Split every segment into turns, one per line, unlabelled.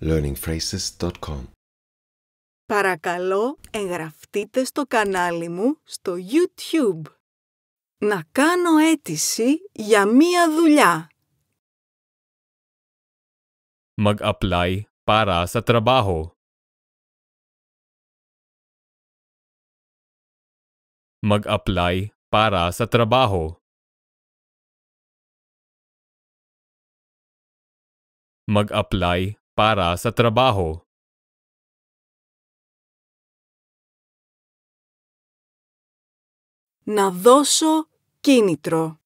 learningphrases.com
Παρακαλώ, εγγραφτείτε στο κανάλι μου στο YouTube. Να κάνω αίτηση για μία δουλειά.
Mag-apply παρά sa trabaho. Mag-apply παρά sa Mag-apply para sa trabaho. Να δώσω κίνητρο.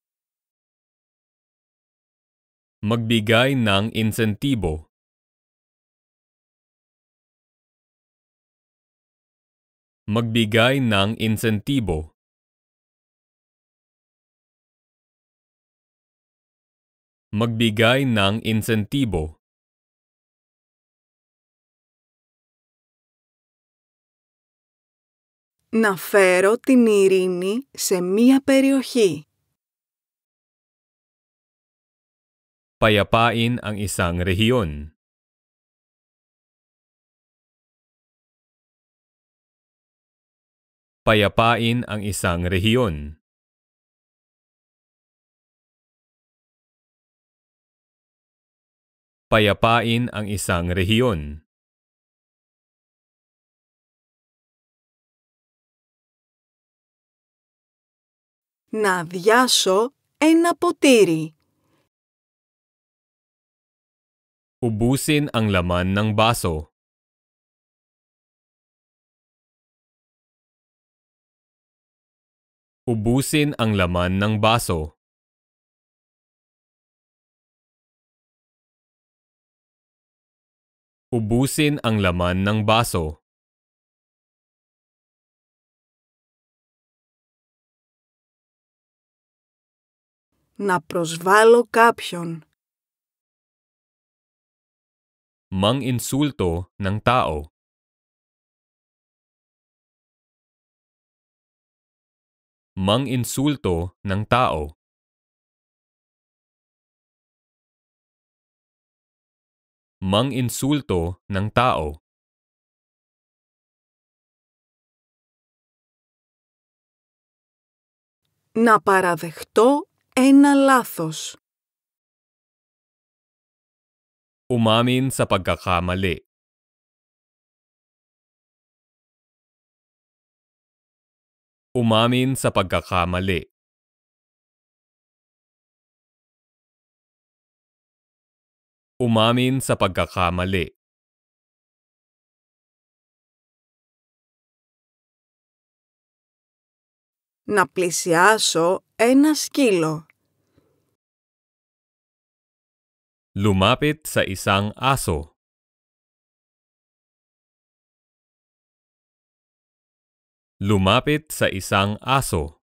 Magbigay ng insentibo. Magbigay ng insentibo. Magbigay ng insentibo.
να φέρω την ειρήνη σε μία περιοχή.
Payapain ang isang rehiyon. Payapain ang isang rehiyon. Payapain ang isang rehiyon. να αδειάσω ένα ποτήρι. Ubusin ang laman ng baso. Ubusin ang laman ng baso. Ubusin ang laman ng baso. να προσβάλλω κάποιον. Mang insulto ng tao. Mang insulto ng tao. Mang insulto ng tao. Να παραδεχτώ ένα λάθος. Umamin sa pagkakamali. Umamin sa pagkakamali.
Να πλησιάσω ένα σκύλο.
Lumapit sa isang aso. Lumapit sa isang aso.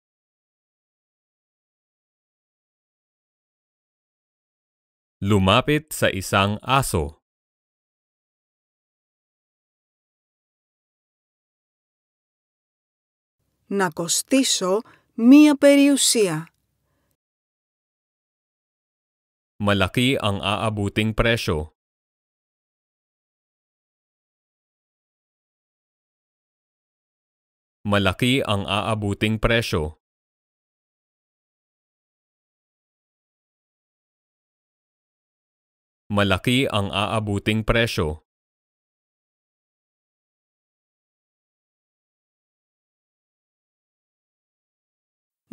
Lumapit sa isang aso.
Nakostiso mia periusia.
malaki ang aabuting presyo. Malaki ang aabuting presyo. Malaki ang aabuting presyo.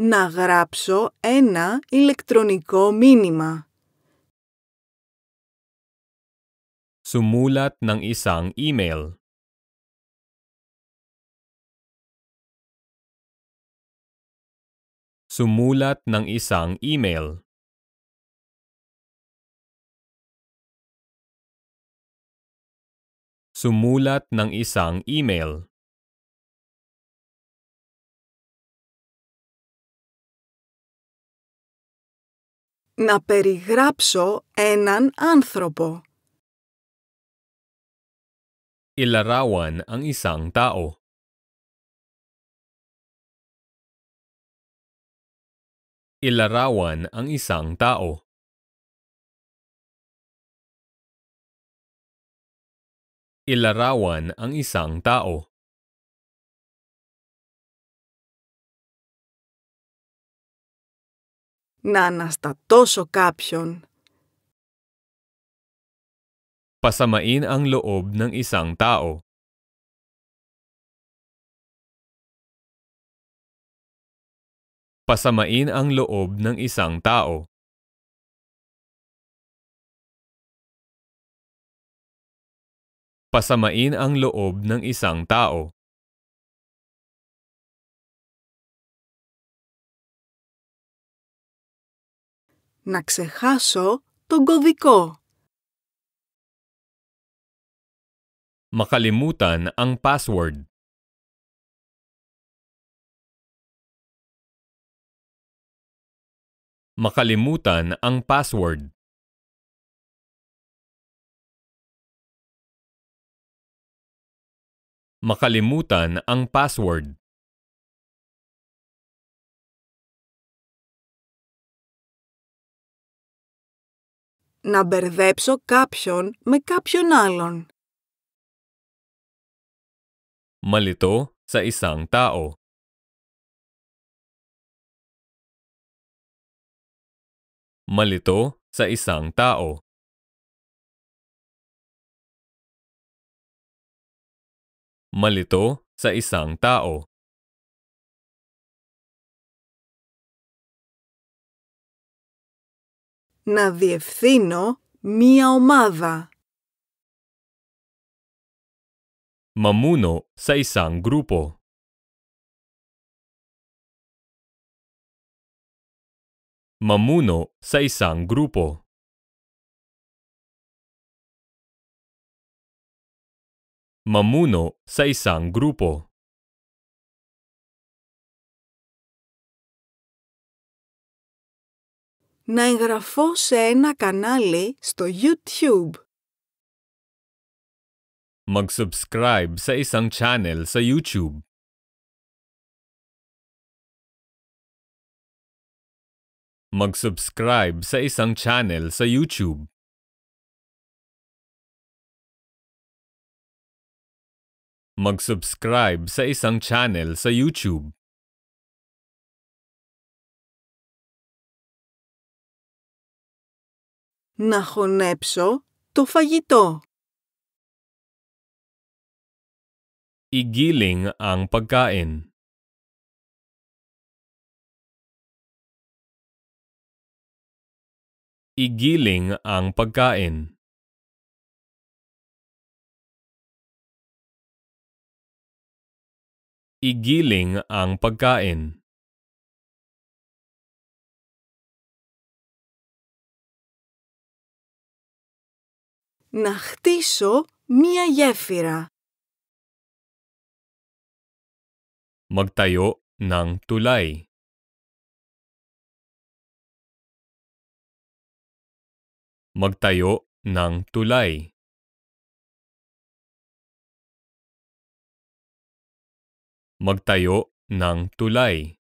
να γράψω ένα ηλεκτρονικό μήνυμα. Sumulat ng isang email. Sumulat ng isang email. Sumulat ng isang email.
Να περιγράψω έναν άνθρωπο
ilarawan ang isang tao. Ilarawan ang isang tao. Ilarawan ang isang tao. να αναστατώσω κάποιον. Pasamain ang loob ng isang tao. Pasamain ang loob ng isang tao. Pasamain ang loob ng isang tao.
Να ξεχάσω τον κωδικό.
Makalimutan ang password. Makalimutan ang password. Makalimutan ang password.
Να μπερδέψω κάποιον με κάποιον άλλον
malito sa isang tao. Malito sa isang tao. Malito sa isang tao. να διευθύνω μία ομάδα. mamuno sa isang grupo. Mamuno sa isang grupo. Mamuno sa isang grupo.
Να εγγραφώ σε ένα κανάλι στο YouTube.
mag-subscribe sa isang channel sa YouTube. Mag-subscribe sa isang channel sa YouTube. Mag-subscribe sa isang channel sa YouTube. Να χωνέψω το φαγητό. Igiling ang pagkain. Igiling ang pagkain. Igiling ang pagkain. να mia μία Magtayo ng tulay. Magtayo ng tulay. Magtayo ng tulay.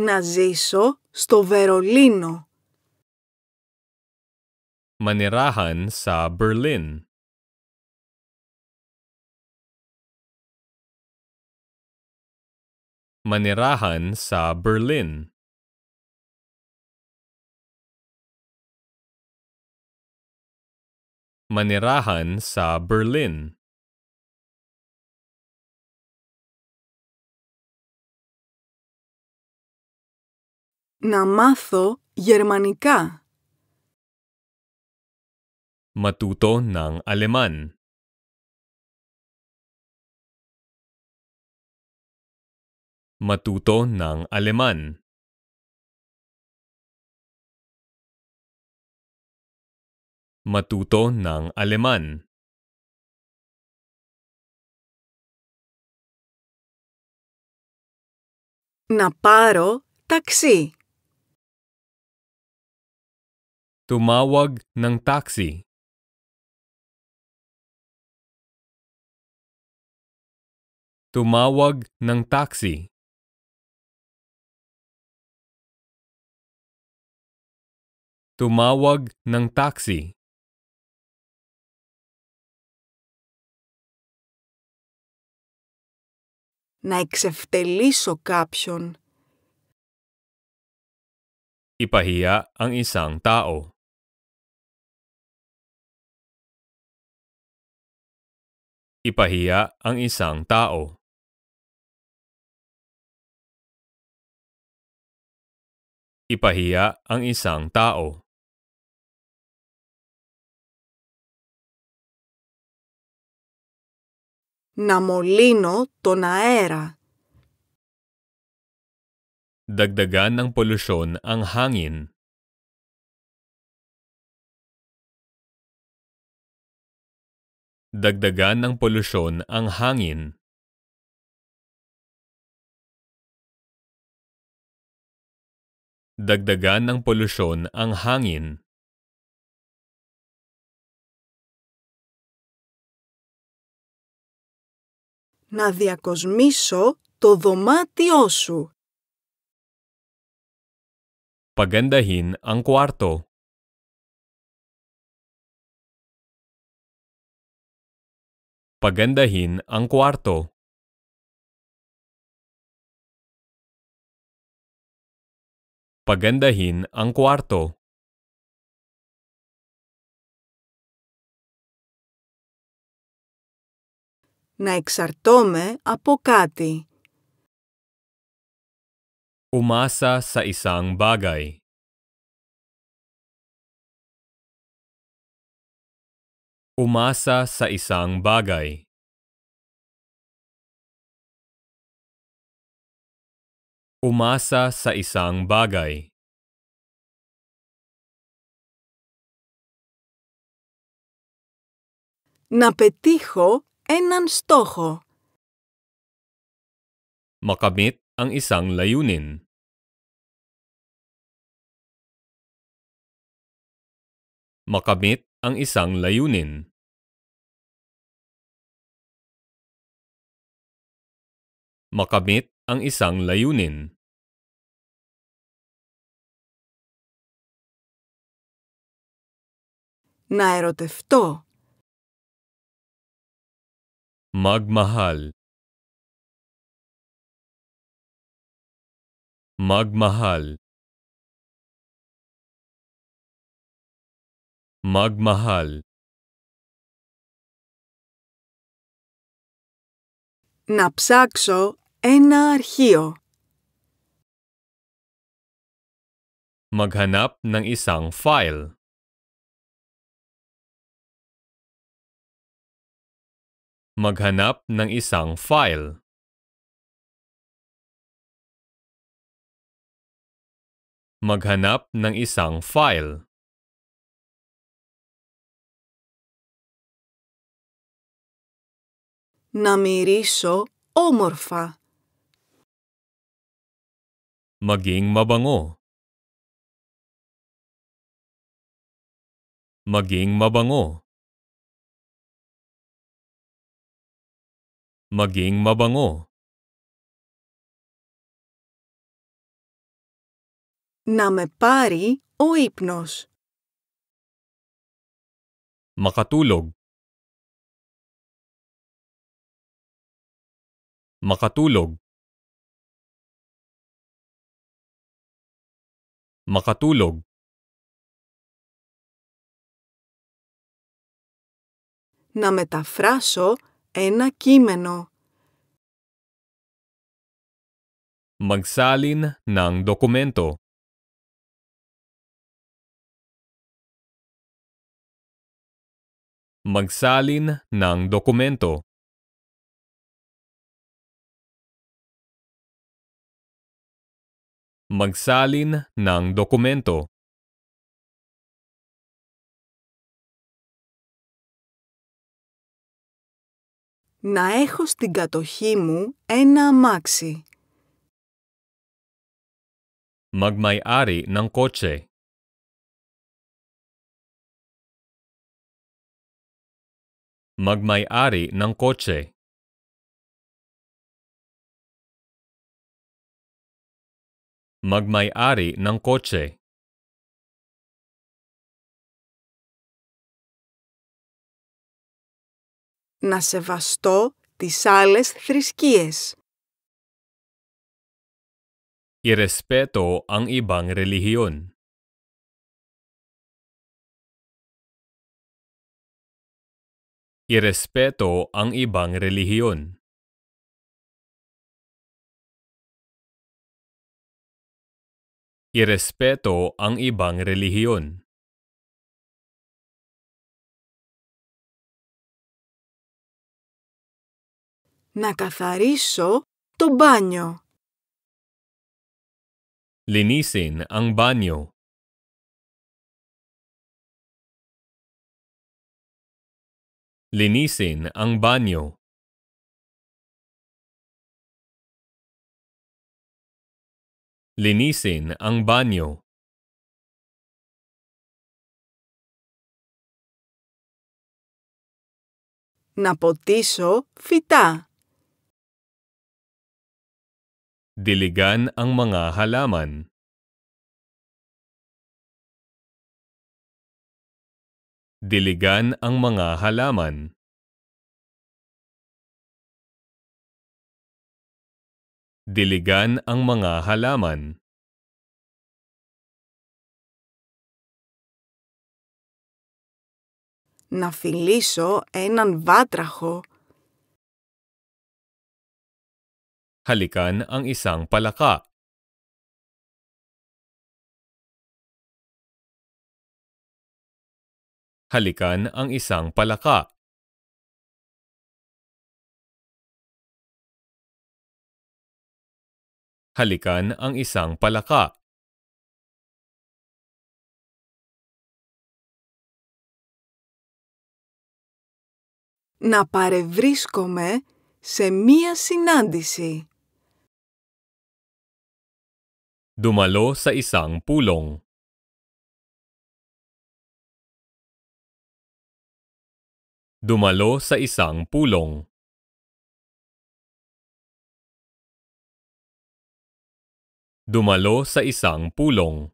Να ζήσω στο Βερολίνο. Manirahan sa Berlin. manirahan sa Berlin. Manirahan sa Berlin. Να μάθω γερμανικά. Matuto ng Aleman. Matuto ng Aleman Matuto ng Aleman Naparo πάρω Tumawag ng taxi. Tumawag ng taxi. Tumawag ng taxi. Να εξευτελίσω κάποιον. Ipahiya ang isang tao. Ipahiya ang isang tao. Ipahiya ang isang tao.
να μολύνω τον αέρα.
Dagdagan ng polusyon ang hangin. Dagdagan ng polusyon ang hangin. Dagdagan ng polusyon ang hangin. να διακοσμήσω το δωμάτιό σου. Παγκανταχήν αν κουάρτο. Παγκανταχήν αν κουάρτο. Παγκανταχήν αν κουάρτο.
να εξαρτώμαι από κάτι.
Umasa sa isang bagay. Umasa sa isang bagay. Umasa sa isang bagay. Na πετύχω έναν στόχο. Makamit ang isang layunin. Makamit ang isang layunin. Makamit ang isang layunin. Να ερωτευτώ. Magmahal Magmahal Magmahal Να ψάξω ένα αρχείο. Maghanap ng isang file. Maghanap ng isang file. Maghanap ng isang file. Namiriso μυρίσω όμορφα. Maging mabango. Maging mabango. Maging mabango. Να με πάρει ο ύπνος. Makatulog. Makatulog. Makatulog.
Να μεταφράσω ένα κείμενο.
Magsalin ng dokumento. Magsalin ng dokumento. Magsalin ng dokumento.
Να έχω στην κατοχή μου ένα αμάξι.
Μαγμαϊάρι να κότσε. άρι να κότσε. άρι να κότσε.
να σεβαστώ τις άλλες θρησκείες.
Irespeto ang ibang relihiyon. Irespeto ang ibang relihiyon. Irespeto ang ibang relihiyon. να καθαρίσω το μπάνιο. Linisin ang banyo. Linisin ang banyo. Linisin ang banyo.
Να ποτίσω φυτά.
Diligan ang mga halaman. Diligan ang mga halaman. Diligan ang mga halaman. Να φιλήσω έναν βάτραχο halikan ang isang palaka. Halikan ang isang palaka. Halikan ang isang palaka.
Να παρευρίσκομαι σε μία συνάντηση.
Dumalo sa isang pulong. Dumalo sa isang pulong. Dumalo sa isang pulong.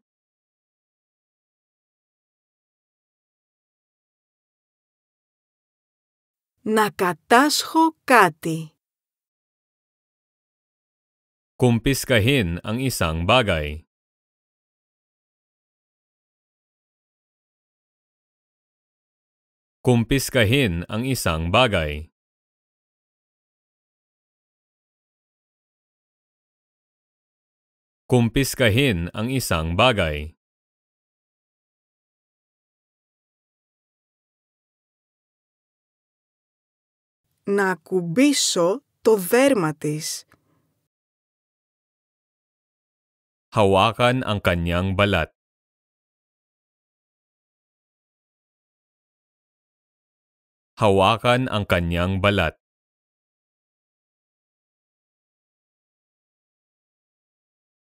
να κατάσχω κάτι.
Kumpiskahin ang isang bagay. Kumpiskahin ang isang bagay. Kumpiskahin ang isang bagay.
Να ακουμπήσω το δέρμα της.
hawakan ang kanyang balat. Hawakan ang kanyang balat.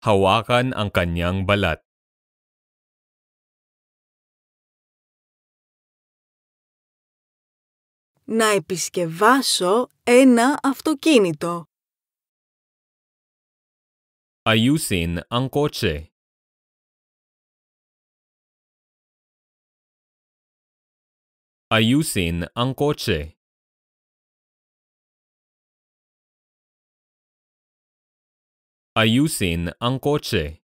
Hawakan ang kanyang balat.
να επισκευάσω ένα αυτοκίνητο.
Ayusin ang kotse. Ayusin ang kotse. Ayusin ang kotse.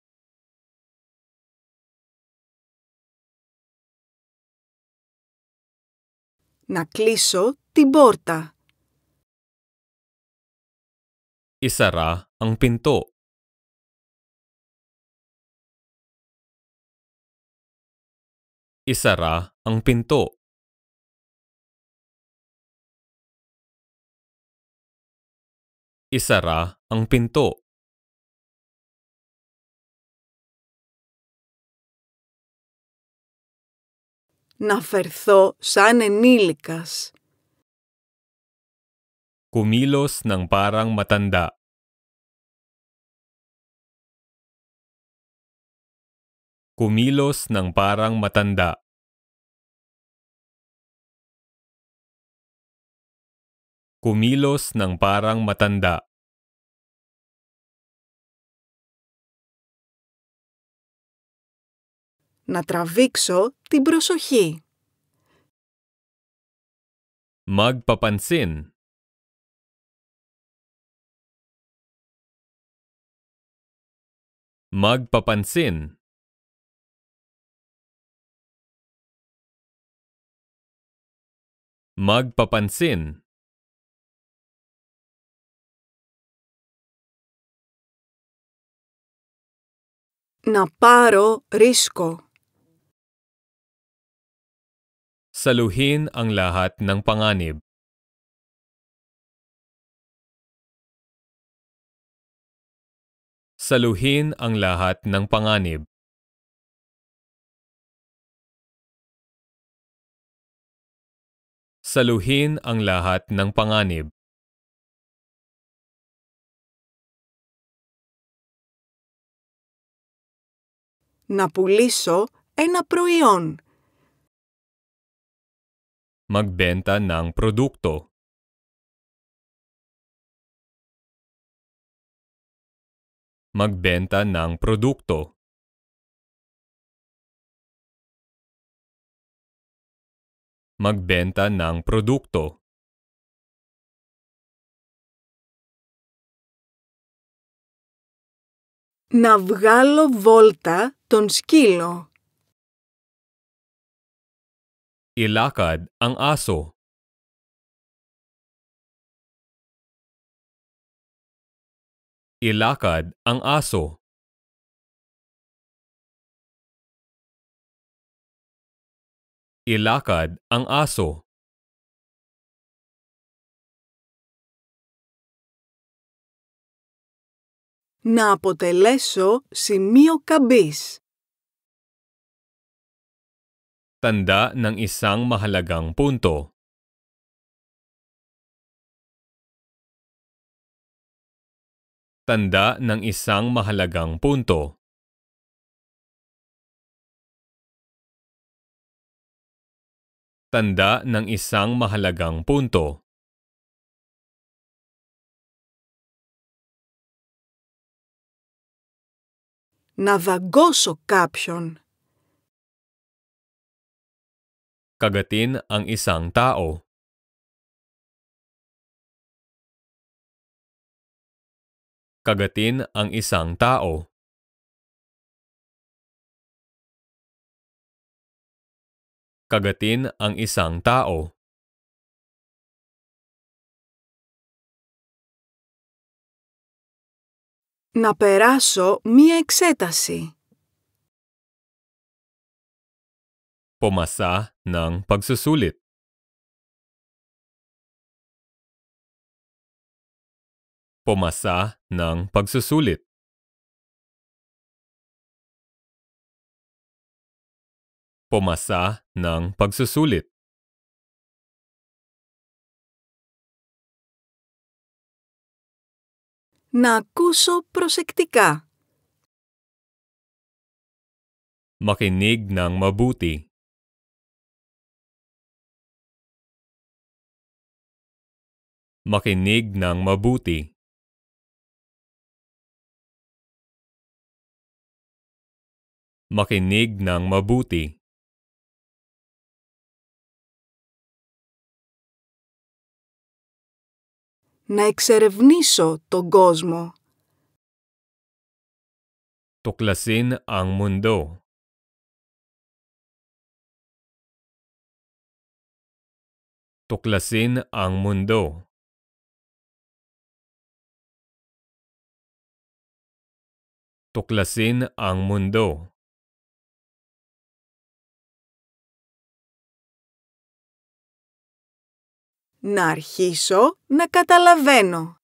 Να κλείσω την πόρτα. Isara ang pinto. Isara ang pinto. Isara ang pinto.
Να φερθώ σαν ενήλικας.
Kumilos ng parang matanda. Kumilos ng parang matanda. Kumilos ng parang matanda. Να τραβήξω την προσοχή. Magpapansin. Magpapansin. Magpapansin Να πάρω ρίσκο. Saluhin ang lahat ng panganib. Saluhin ang lahat ng panganib. Saluhin ang lahat ng panganib. Να πουλήσω ένα προϊόν. Magbenta ng produkto. Magbenta ng produkto. magbenta ng produkto. Να βγάλω βόλτα τον σκύλο. Ilakad ang aso. Ilakad ang aso. Ilakad ang aso.
Να αποτελέσω σημείο καμπής.
Tanda ng isang mahalagang punto. Tanda ng isang mahalagang punto. Tanda ng isang mahalagang punto. Να βαγκώσω κάποιον. Kagatin ang isang tao. Kagatin ang isang tao. kagatin ang isang tao.
Να περάσω μία εξέταση.
Πομασά ng pagsusulit. Πομασά ng pagsusulit. Pumasa ng pagsusulit. Να ακούσω Makinig ng mabuti. Makinig ng mabuti. Makinig ng mabuti. να εξερευνήσω τον κόσμο. κλασίν ang mundo. κλασίν ang mundo. κλασίν ang mundo. Να αρχίσω να καταλαβαίνω.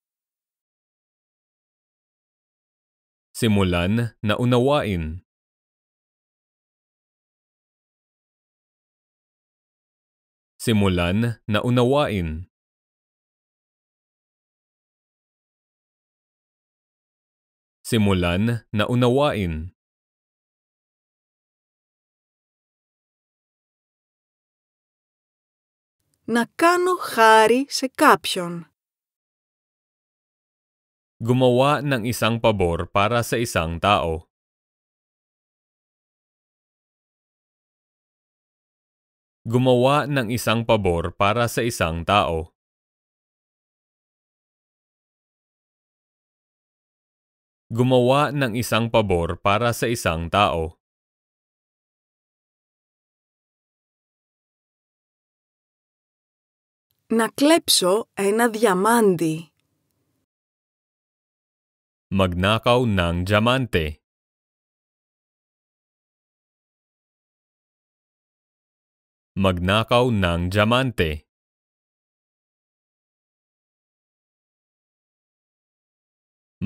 Σιμουλάν να ουναουάιν. Σιμουλάν να ουναουάιν. να ουναουάιν. να κάνω
χάρη σε κάποιον.
Gumawa ng isang pabor para sa isang tao. Gumawa ng isang pabor para sa isang tao. Gumawa ng isang pabor para sa isang tao.
να κλέψω ένα διαμάντι.
Magnakaw ng diamante. Magnakaw ng diamante.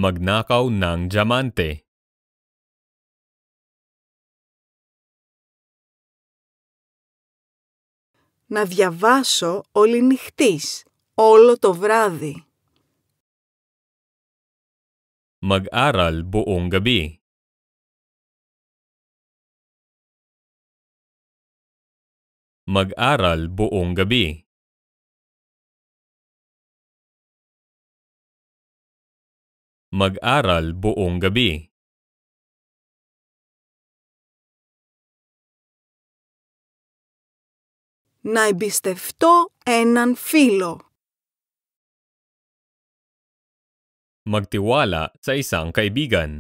Magnakaw ng diamante. να διαβάσω όλη νυχτής, όλο το βράδυ. Mag-aral buong gabi. Mag-aral buong gabi. mag buong gabi. να εμπιστευτώ έναν φίλο. Magtiwala sa isang kaibigan.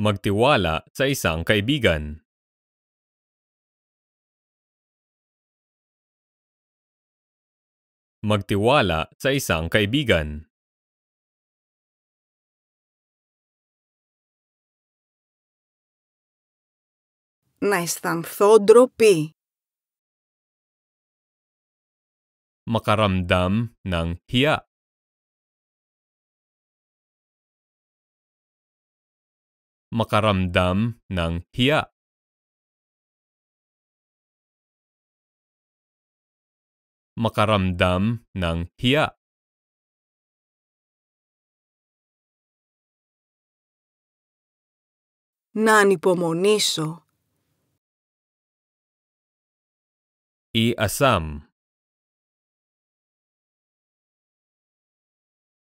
Magtiwala sa isang kaibigan. Magtiwala sa isang kaibigan. να αισθανθώ ντροπή. Makaramdam ng hiya. Makaramdam ng hiya. makaramdam ng hiya. Να ανυπομονήσω и Асам.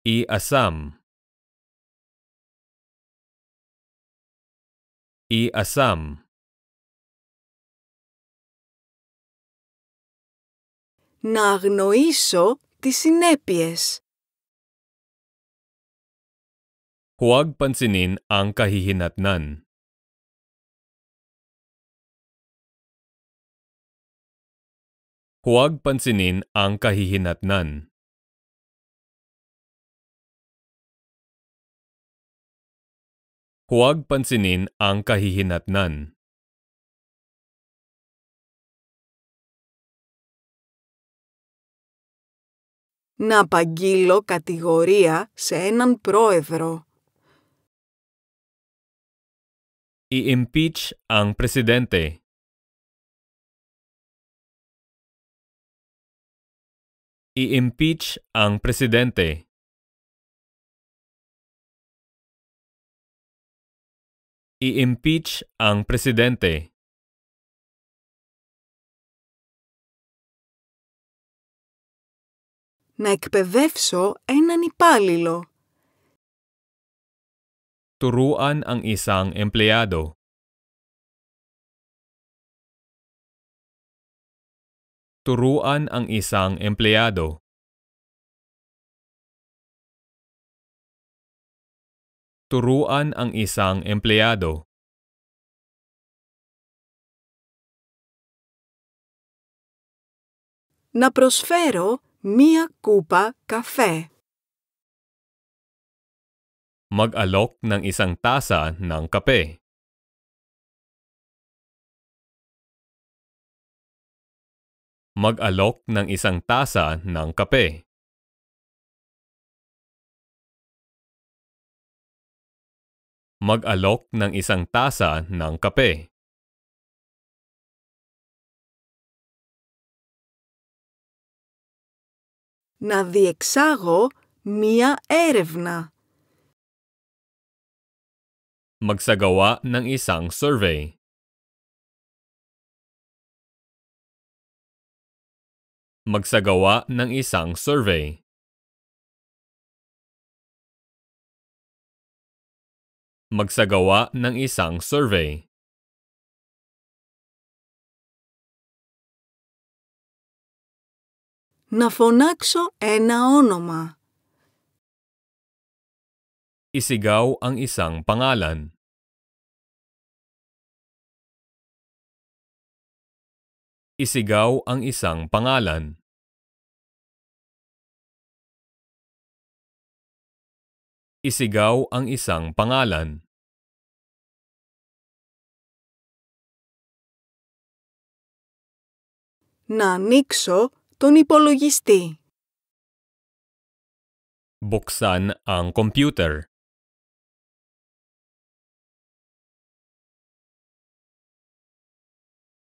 И Асам. И Асам. να αγνοήσω τις συνέπειες. Huwag pansinin ang kahihinatnan. Huwag pansinin ang kahihinatnan. Huwag pansinin ang kahihinatnan.
να απαγγείλω κατηγορία σε έναν πρόεδρο.
I-impeach ang presidente. I-impeach ang presidente I-impeach ang presidente
να εκπαιδεύσω έναν υπάλληλο.
Turuan ang isang empleyado. Turuan ang isang empleyado. Turuan ang isang empleyado. Na προσφέρω
mia κούπα καφέ.
Mag-alok ng isang tasa ng kape. mag-alok ng isang tasa ng kape. Mag-alok ng isang tasa ng kape.
Να διεξάγω μία έρευνα.
Magsagawa ng isang survey. magsagawa ng isang survey. Magsagawa ng isang survey. Να φωνάξω ένα όνομα. Isigaw ang isang pangalan. Isigaw ang isang pangalan. Isigaw ang isang pangalan.
Να ανοίξω τον υπολογιστή.
Buksan ang computer.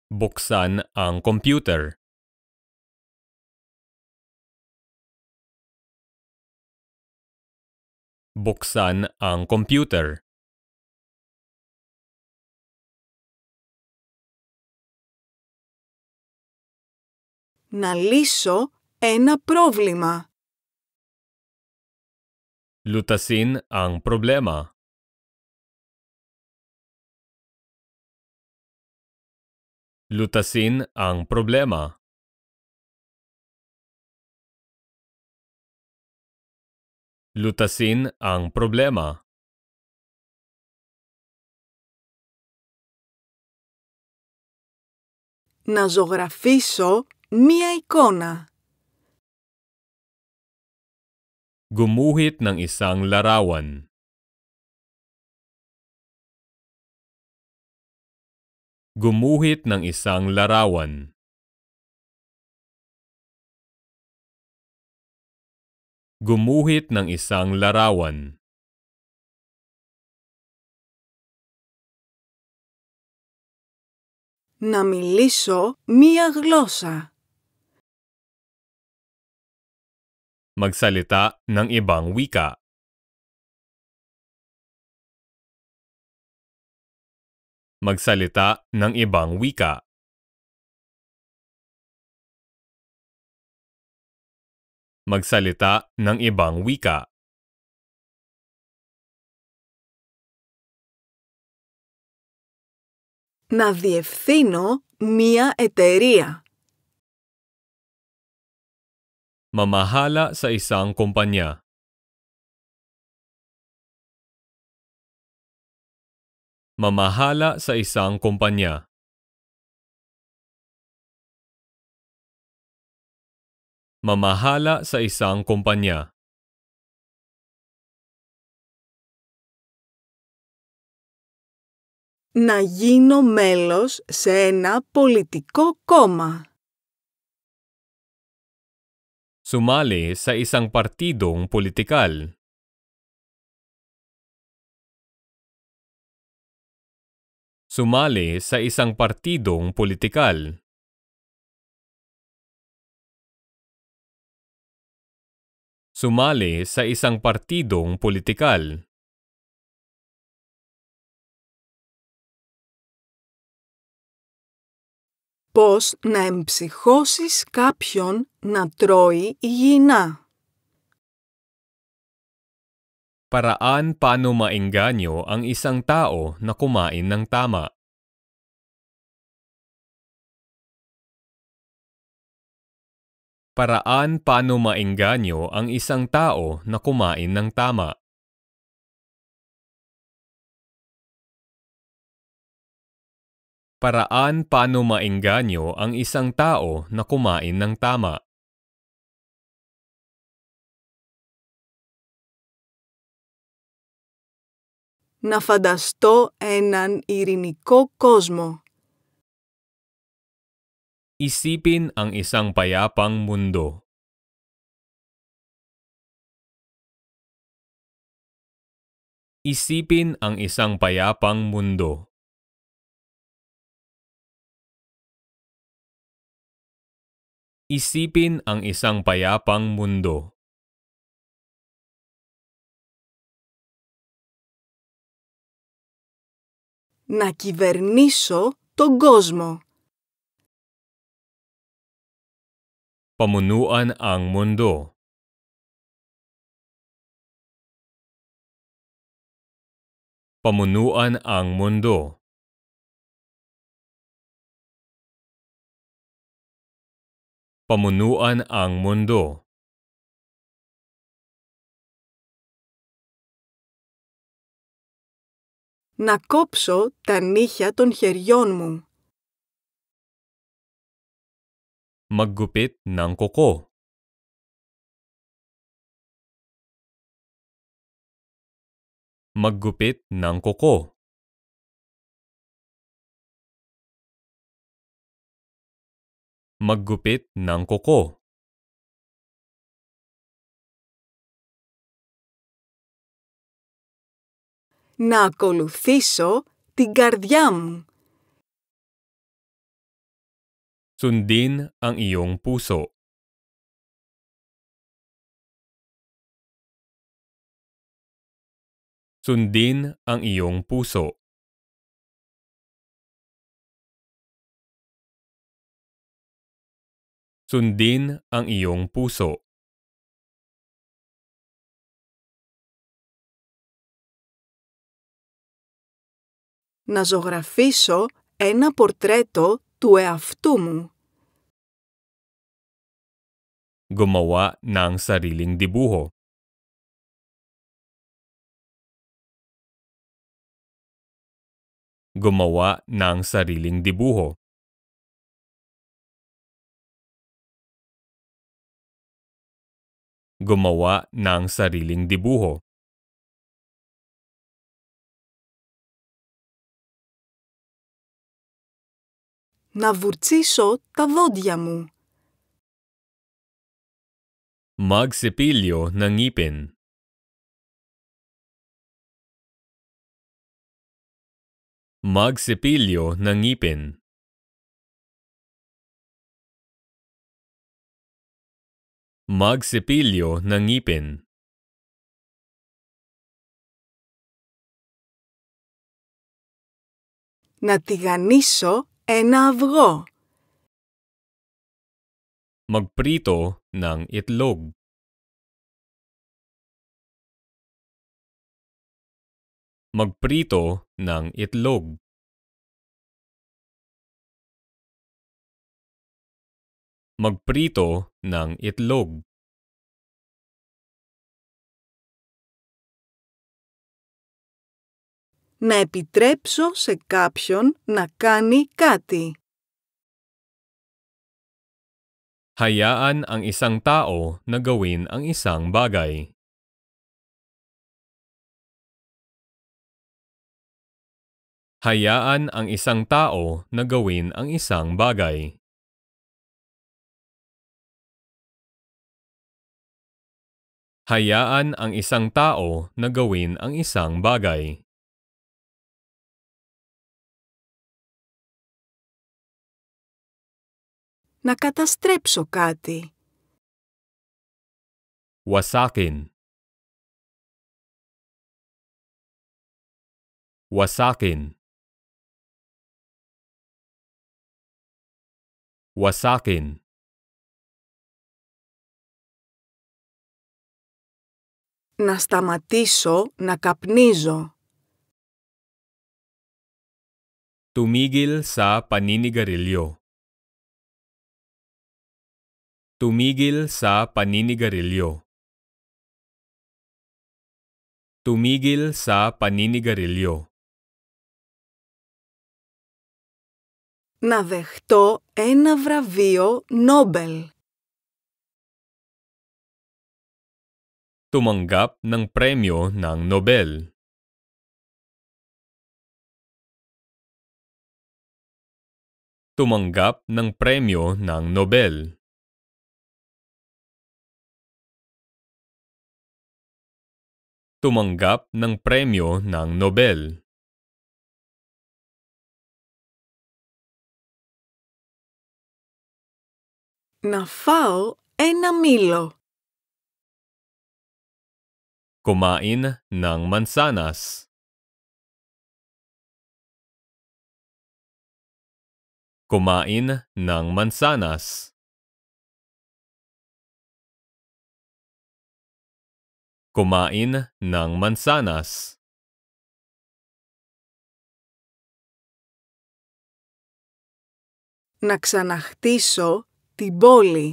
Buksan ang computer. Buksan ang computer. Να λύσω ένα πρόβλημα. Lutasin ang problema. Lutasin ang problema. Lutasin ang problema.
Να ζωγραφίσω μία εικόνα.
Gumuhit ng isang larawan. Gumuhit ng isang larawan. Gumuhit ng isang larawan. να μιλήσω μία γλώσσα. Magsalita ng ibang wika. magsalita ng ibang wika. Magsalita ng ibang wika. Να διευθύνω μία εταιρεία. Mamahala sa isang kumpanya. Mamahala sa isang kumpanya Mamahala sa isang kumpanya
Να γίνω μέλος σε ένα πολιτικό κόμμα.
Sumali sa isang partidong politikal. sumali sa isang partidong politikal. Sumali sa isang partidong politikal.
Πώς να εμψυχώσεις κάποιον να τρώει υγιεινά.
Paraan paano
mainganyo ang isang tao na kumain ng tama. Paraan paano mainganyo ang isang tao na kumain ng tama. Paraan paano mainganyo ang isang tao na kumain ng tama.
να φανταστώ έναν ειρηνικό κόσμο.
Isipin ang isang payapang mundo. Isipin ang isang payapang mundo. Isipin ang isang payapang mundo. να κυβερνήσω τον κόσμο. Pamunuan ang mundo. Pamunuan ang mundo. Pamunuan ang mundo.
να κόψω τα νύχια των χεριών μου.
Μαγκούπιτ νανκοκο. Μαγκούπιτ νανκοκο. Μαγκούπιτ
να ακολουθήσω την καρδιά μου.
Sundin ang iyong puso. Sundin ang iyong puso. Sundin ang iyong puso.
να ζωγραφίσω ένα πορτρέτο του εαυτού μου.
Gumawa ng sariling dibuho. Gumawa ng sariling dibuho. Gumawa ng sariling dibuho.
να βουρτσίσω τα δόντια μου.
πίλιο να νύπεν. πίλιο να νύπεν. πίλιο να νύπεν. Να τηγανίσω ένα eh, αυγό. Magprito ng itlog. Magprito ng itlog. Magprito ng itlog.
να επιτρέψω σε κάποιον να κάνει κάτι.
Hayaan ang isang tao na gawin ang isang bagay. Hayaan ang isang tao na gawin ang isang bagay. Hayaan ang isang tao na gawin ang isang bagay. να καταστρέψω κάτι. Wasakin. Wasakin. Wasakin.
Να σταματήσω να καπνίζω.
Tumigil sa paninigarilyo. Tumigil sa paninigarilyo. Tumigil sa paninigarilyo.
Να δεχτώ ένα βραβείο Νόμπελ.
Tumanggap ng premyo ng Nobel. Tumanggap ng premyo ng Nobel. tumanggap ng premyo ng Nobel. Να φάω ένα μήλο. Kumain ng mansanas. Kumain ng mansanas. Kumain ng mansanas. Να ξαναχτίσω την πόλη.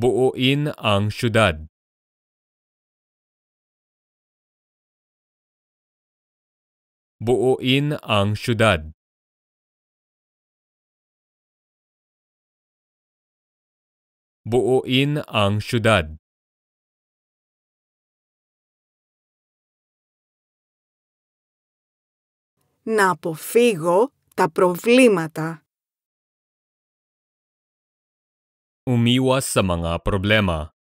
Buuin ang syudad. Buuin ang syudad. buuin ang syudad. Να αποφύγω τα προβλήματα. Umiwas sa mga problema.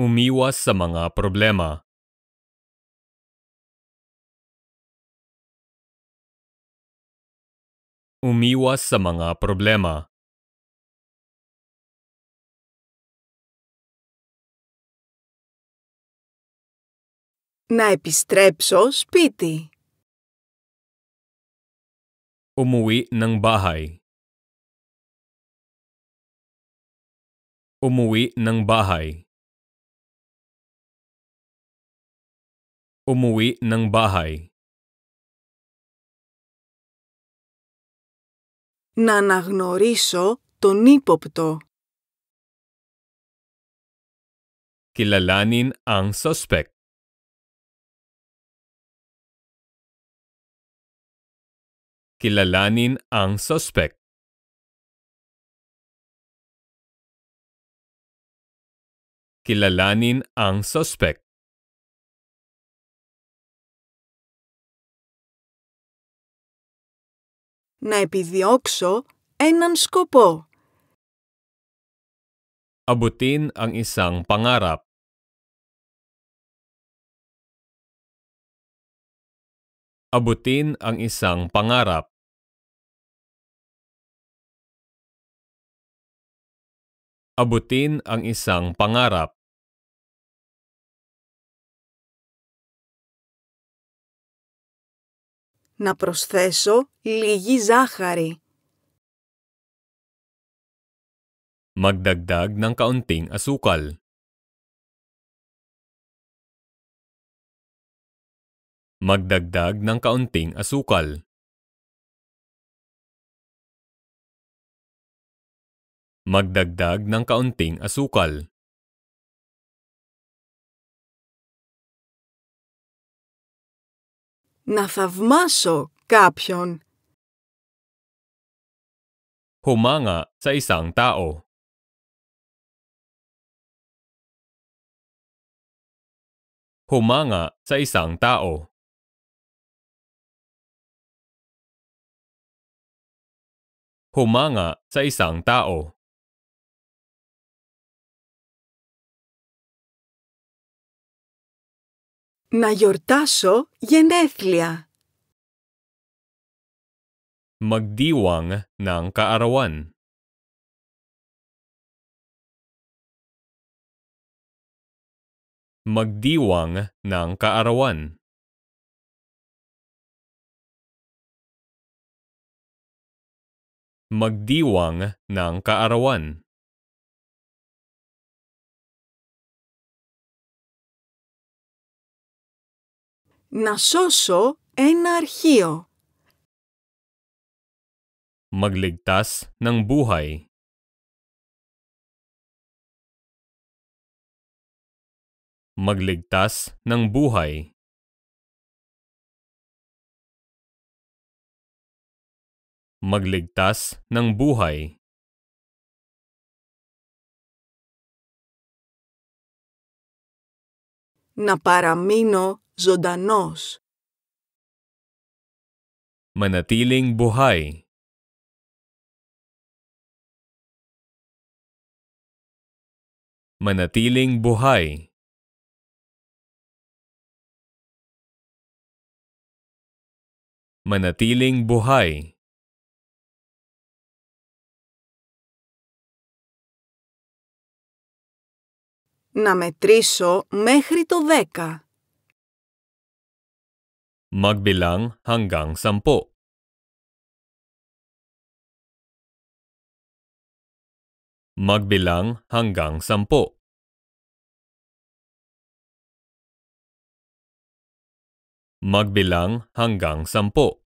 Umiwas sa mga problema. Umiwas sa mga problema. Να επιστρέψω σπίτι. Umuwi ng bahay. Umuwi ng bahay. Umuwi ng bahay. Να αναγνωρίσω τον ύποπτο. Κυλαλάνιν αν σοσπέκτ. Κυλαλάνιν αν σοσπέκτ. Κυλαλάνιν αν
να επιδιώξω έναν σκοπό.
Abutin ang isang pangarap. Abutin ang isang pangarap. Abutin ang isang pangarap. να
προσθέσω λίγη ζάχαρη.
Magdagdag ng kaunting asukal. Magdagdag ng kaunting asukal. Magdagdag ng kaunting asukal. να θαυμάσω κάποιον. Humanga sa isang tao. Humanga sa isang tao. Humanga sa isang tao.
Να γιορτάσω γενέθλια.
Magdiwang ng kaarawan. Magdiwang ng kaarawan. Magdiwang ng kaarawan. να σώσω ένα αρχείο. Magligtas ng buhay. Magligtas ng buhay. Magligtas ng buhay. Να παραμείνω Ζωντανός. Μανατήλινγκ Μποχάι. Μανατήλινγκ Μποχάι. Μανατήλινγκ Μποχάι.
Να μετρήσω μέχρι το δέκα. 10.
Magbilang hanggang sampu. Magbilang hanggang sampu. Magbilang hanggang sampu.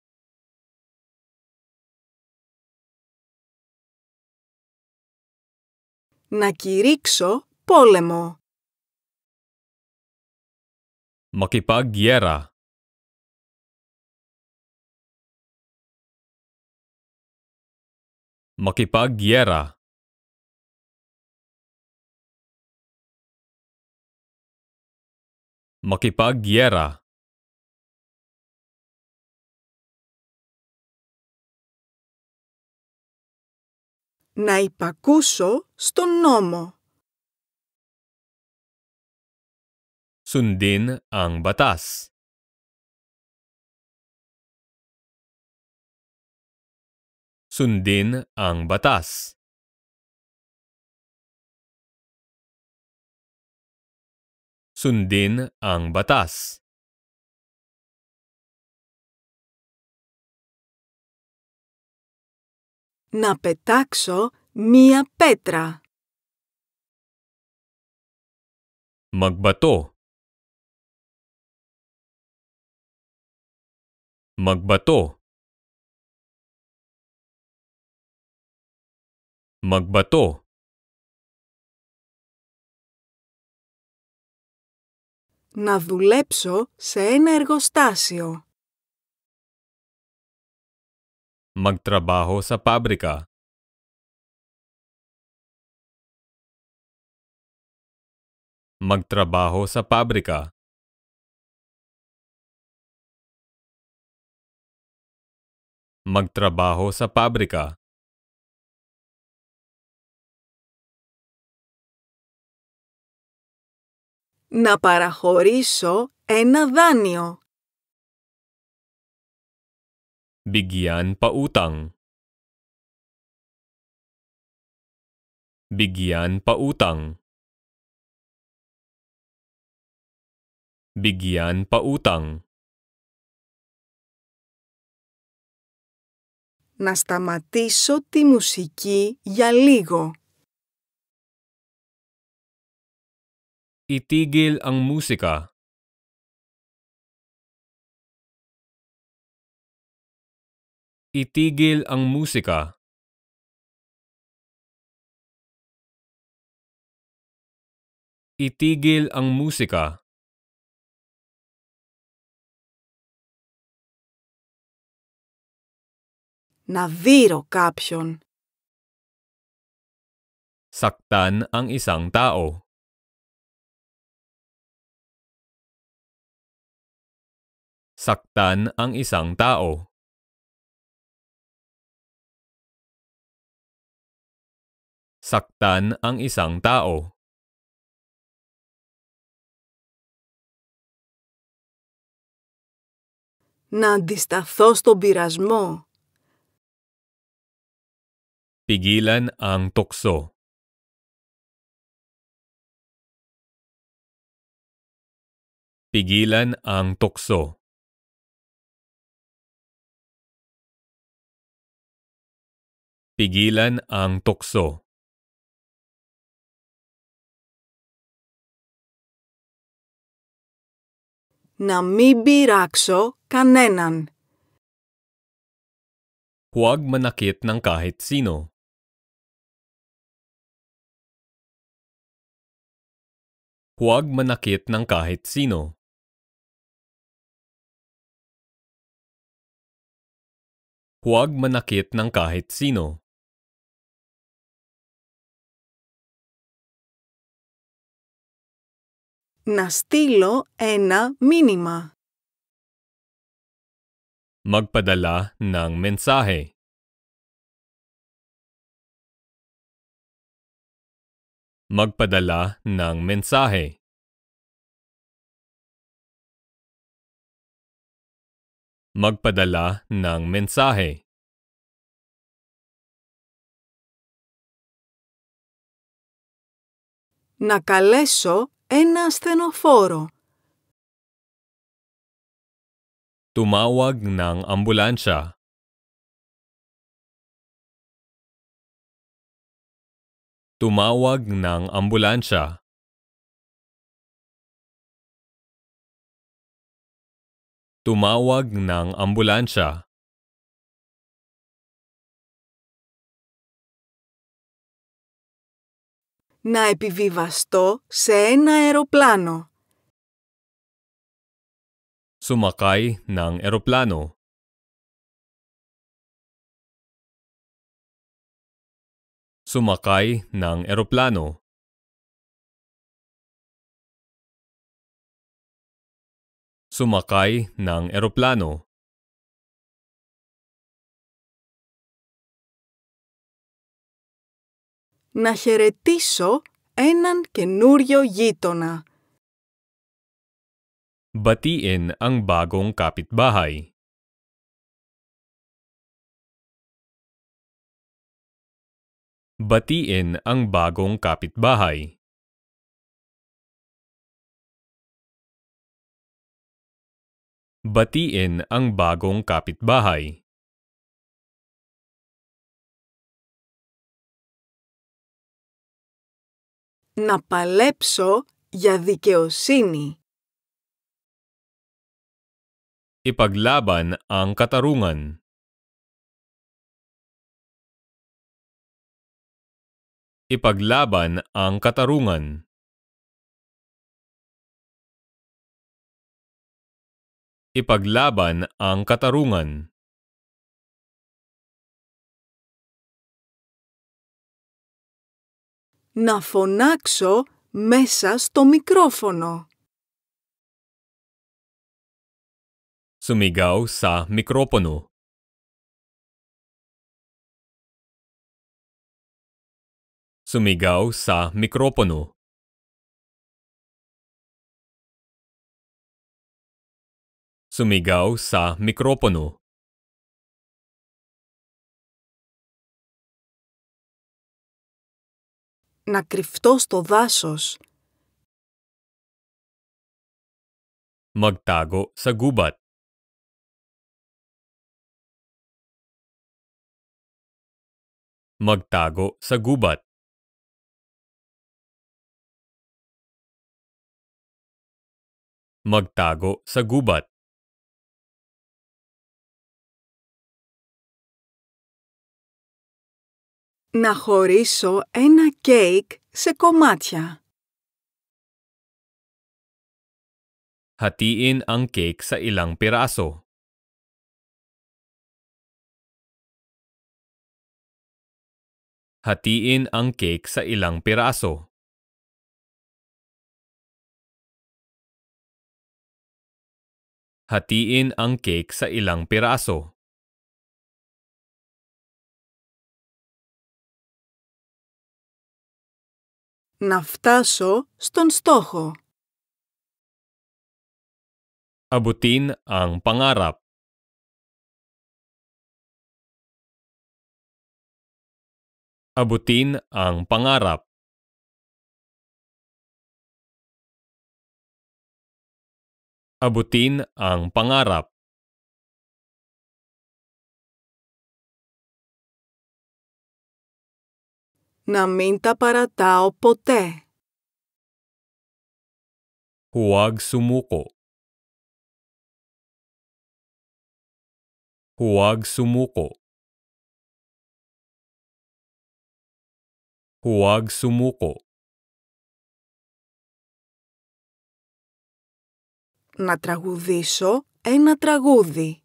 Να polemo. Makipag-gyera Makipagyera Makipagyera Να υπακούσω στον νόμο. Sundin ang batas. sundin ang batas. Sundin ang batas. Να πετάξω μία πέτρα. Magbato. Magbato. Magbato
Να δουλέψω σε ένα εργοστάσιο.
Magtrabaho sa pabrika. Magtrabaho sa pabrika. Magtrabaho sa pabrika. να παραχωρήσω ένα δάνειο. Bigyan pautang. Bigyan pautang. Bigyan pautang.
Να σταματήσω τη μουσική για λίγο.
Itigil ang musika Itigil ang musika. Itigil ang musika. Naviro caption. Saktan ang isang tao. saktan ang isang tao. Saktan ang isang tao. Να αντισταθώ στον πειρασμό. Pigilan ang tukso. Pigilan ang tukso. Pigilan ang tukso.
Να μην πειράξω κανέναν.
Huwag manakit ng kahit sino. Huwag manakit ng kahit sino. Huwag manakit ng kahit sino. να στείλω ένα μήνυμα. Magpadala ng mensahe. Magpadala ng mensahe. Magpadala ng mensahe.
Να ένα ασθενοφόρο.
Tumawag ng ambulansya. Tumawag ng ambulansya. Tumawag ng ambulansya.
να επιβιβαστώ σε ένα αεροπλάνο.
Sumakay ng aeroplano. Sumakay ng aeroplano. Sumakay ng aeroplano.
να χαιρετήσω έναν καινούριο γείτονα.
Batiin ang bagong kapitbahay. Batiin ang bagong kapitbahay. Batiin ang bagong kapitbahay.
να παλέψω για δικαιοσύνη.
Ipaglaban ang katarungan. Ipaglaban ang katarungan. Ipaglaban ang katarungan.
να φωνάξω μέσα στο μικρόφωνο.
Σουμιγάω σα μικρόφωνο. Σουμιγάω σα μικρόφωνο. σα μικρόφωνο. να κρυφτώ στο δάσος. Μαγτάγο σα γούμπατ. Μαγτάγω Μαγτάγο γούμπατ. να χωρίσω ένα
κέικ σε κομμάτια.
Hatiin ang cake sa ilang piraso. Hatiin ang cake sa ilang piraso. Hatiin ang cake sa ilang piraso. να φτάσω στον στόχο. Abutin ang pangarap. Abutin ang pangarap. Abutin ang pangarap. να μην τα παρατάω ποτέ. Huwag sumuko. Huwag sumuko. Huwag sumuko. Να τραγουδήσω ένα τραγούδι.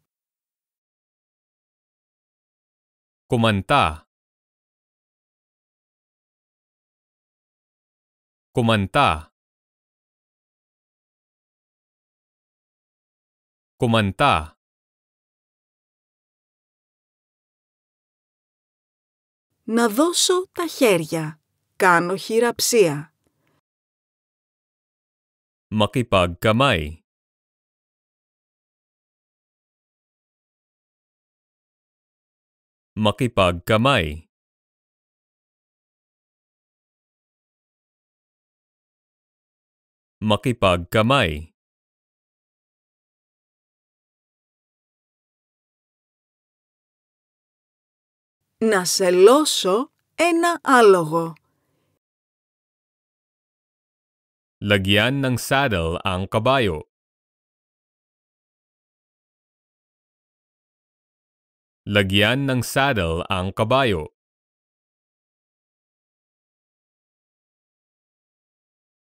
Κομμαντά. Κομαντά. Κομαντά. Να δώσω τα χέρια. Κάνω χειραψία. Μακιπάγ καμάι. Μακιπάγ καμάι. makipagkamay.
Να σελώσω ένα άλογο.
Lagyan ng saddle ang kabayo. Lagyan ng saddle ang kabayo.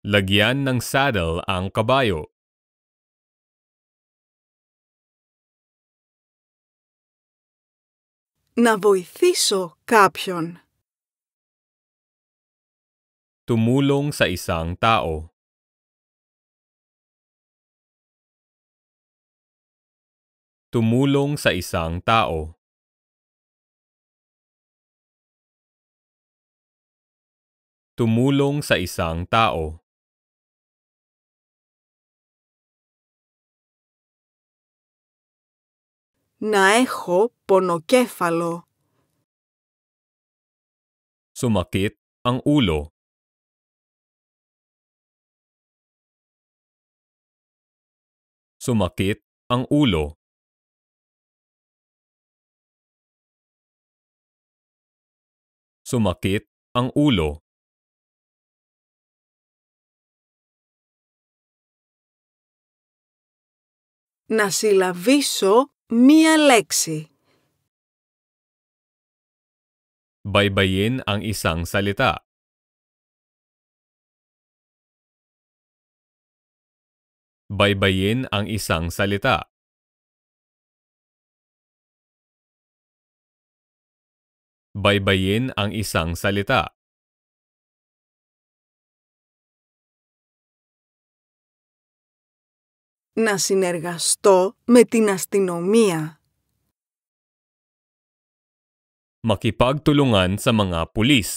Lagyan ng saddle ang kabayo. Να βοηθήσω κάποιον. Tumulong sa isang tao. Tumulong sa isang tao. Tumulong sa isang tao. να έχω πονοκέφαλο. Sumakit ang ulo. Sumakit ang ulo. Sumakit ang ulo.
να συλλαβήσω Μία λέξη.
Baybayin ang isang salita. Baybayin ang isang salita. Baybayin ang isang salita.
να συνεργαστώ με την αστυνομία.
Makipagtulungan sa mga pulis.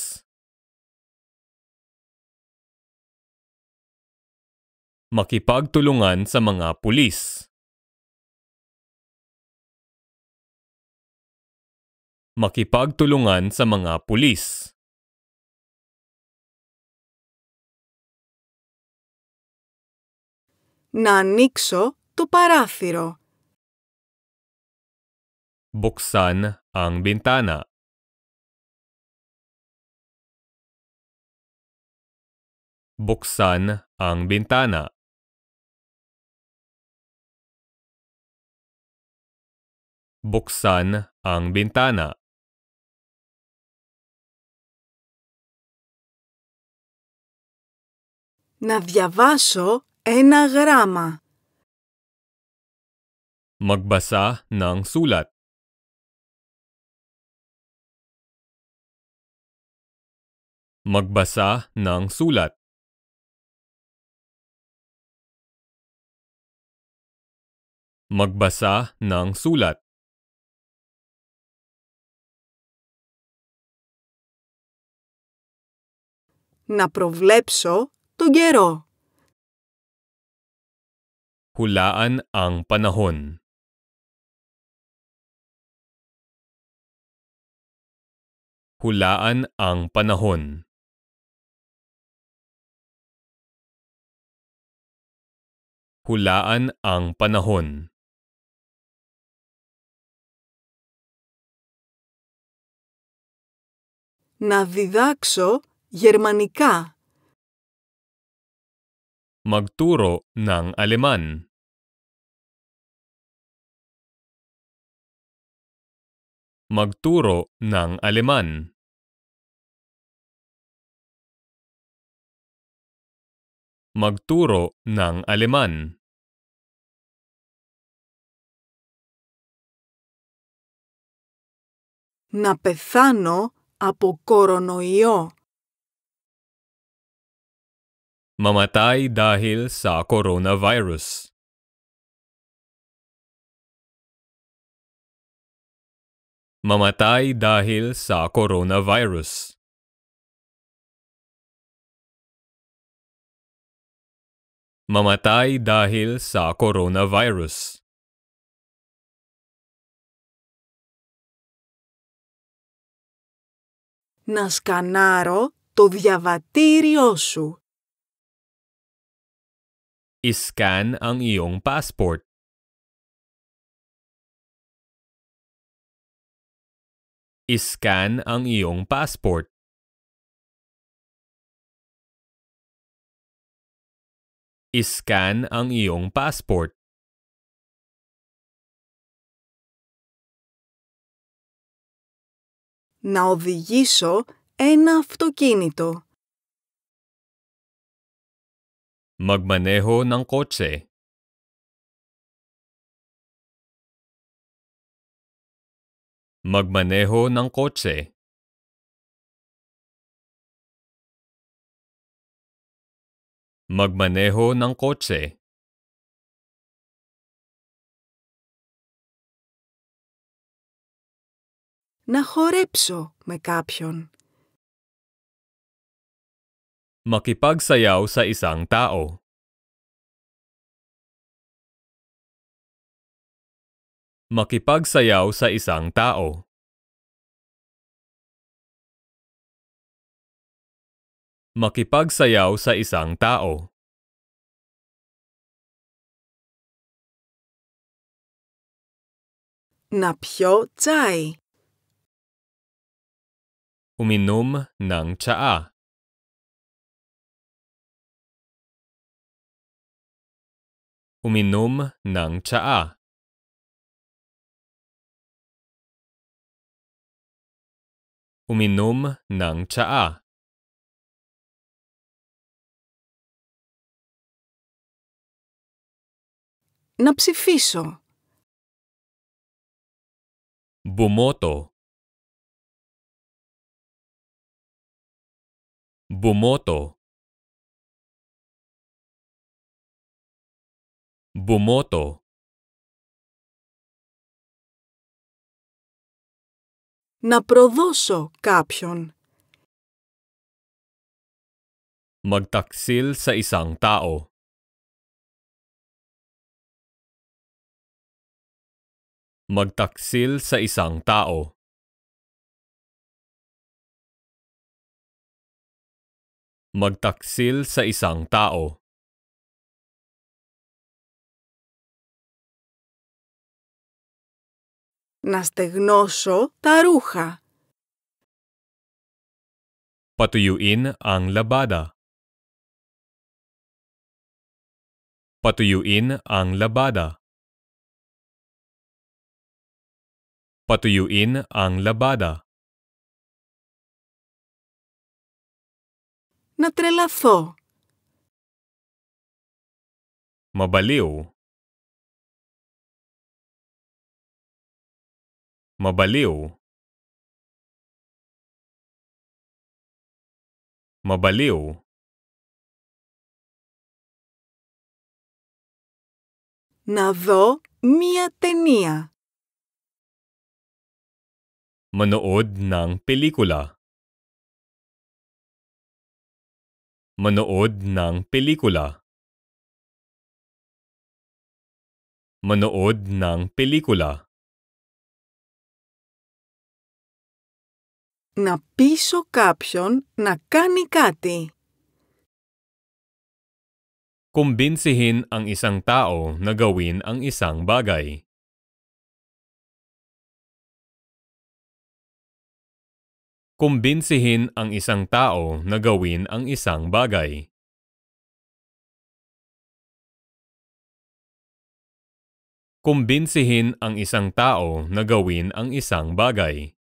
Makipagtulungan sa mga pulis. Makipagtulungan sa mga pulis. να ανοίξω το παράθυρο. Buksan ang bintana. Buksan ang bintana. Buksan ang bintana. Να διαβάσω Ένα γράμμα. Magbasa ng sulat. Magbasa ng sulat. Magbasa ng sulat.
Να προβλέψω τον καιρό.
Hulaan ang panahon. Hulaan ang panahon. Hulaan ang panahon. Να διδάξω γερμανικά magturo ng Aleman. Magturo ng Aleman. Magturo ng Aleman.
Να πεθάνω από κορονοϊό.
mamatay dahil sa coronavirus. Mamatay dahil sa coronavirus. Mamatay dahil sa coronavirus. να σκανάρω το διαβατήριό σου. Iscan ang iyong passport. Iscan ang iyong passport. Iscan ang iyong passport.
να οδηγήσω ένα αυτοκίνητο.
Magmaneho ng kotse Magmaneho ng kotse Magmaneho ng kotse
Να χορέψω με κάποιον.
Makipagsayaw sa isang tao Makipagsayaw sa isang tao Makipagsayaw sa isang tao na pyo tsai. Uminom ng tsaa. Uminom ng tsaa. Uminom ng tsaa. Na psifiso. Bumoto. Bumoto. Bumoto Να προδώσω κάποιον. Magtaksil sa isang tao. Magtaksil sa isang tao. Magtaksil sa isang tao. να στεγνώσω τα ρούχα. Πατουιουίν αν λαμπάδα. Πατουιουίν αν λαμπάδα. Πατουιουίν αν λαμπάδα. Να τρελαθώ. Μα μπαλίου. Мабалеу. Мабалеу. Να δω μία ταινία. Manood ng pelikula. Manood ng pelikula. Manood ng pelikula.
να πείσω κάποιον να κάνει κάτι.
Kumbinsihin ang isang tao na gawin ang isang bagay. Kumbinsihin ang isang tao na gawin ang isang bagay. Kumbinsihin ang isang tao na gawin ang isang bagay.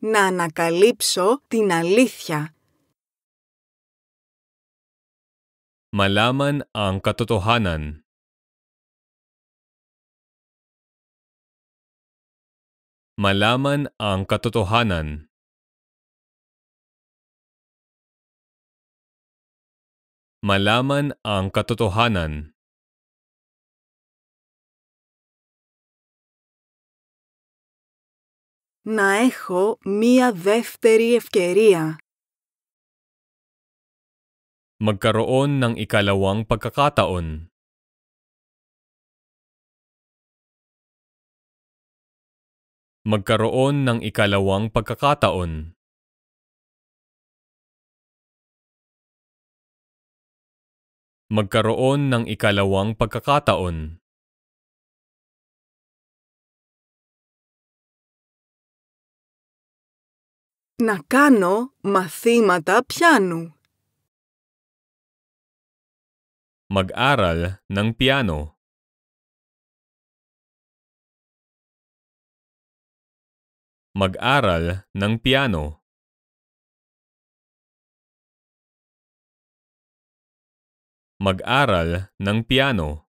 να ανακαλύψω την αλήθεια.
Μαλάμαν αν κατοτοχάναν. Μαλάμαν αν κατοτοχάναν. Μαλάμαν αν κατοτοχάναν.
να έχω μία δεύτερη ευκαιρία.
Magkaroon ng ikalawang pagkakataon. Magkaroon ng ikalawang pagkakataon. Magkaroon ng ikalawang pagkakataon. να κάνω μαθήματα πιάνου. Mag-aral ng piano. Mag-aral ng piano. Mag-aral ng piano.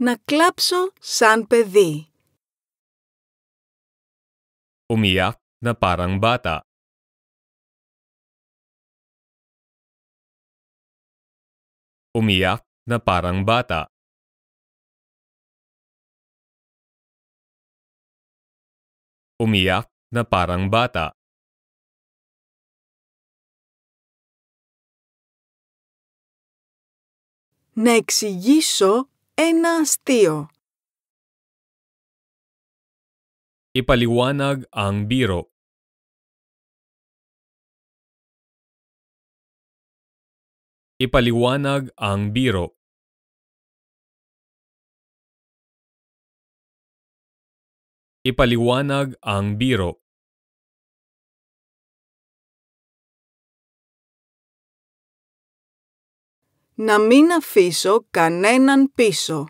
να κλάψω σαν παιδί. Ομοιά να πάραν μπάτα. Ομοιά να πάραν μπάτα. Ομοιά να πάραν μπάτα. να εξηγήσω Ένα αστείο. Ipaliwanag ang biro. Ipaliwanag ang biro. Ipaliwanag ang biro. να μην αφήσω κανέναν πίσω.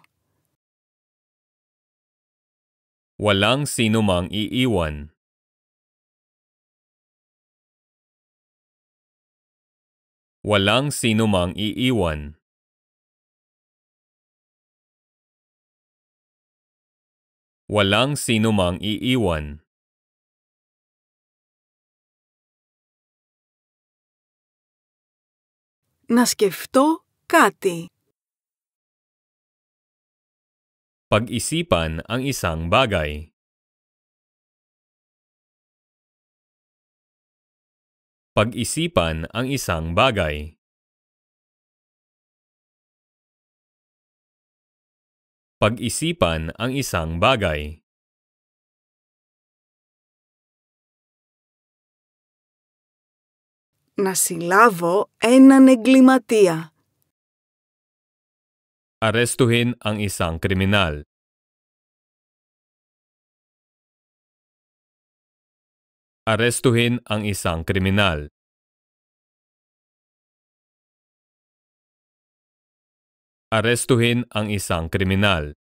Walang sino mang iiwan. Walang sino mang iiwan. Walang sino mang iiwan. να σκεφτώ kati. Pag-isipan ang isang bagay. Pag-isipan ang isang bagay. Pag-isipan ang isang bagay.
Nasilavo συλλάβω εγκληματία
arestuhin ang isang kriminal. Arestuhin ang isang kriminal. Arestuhin ang isang kriminal.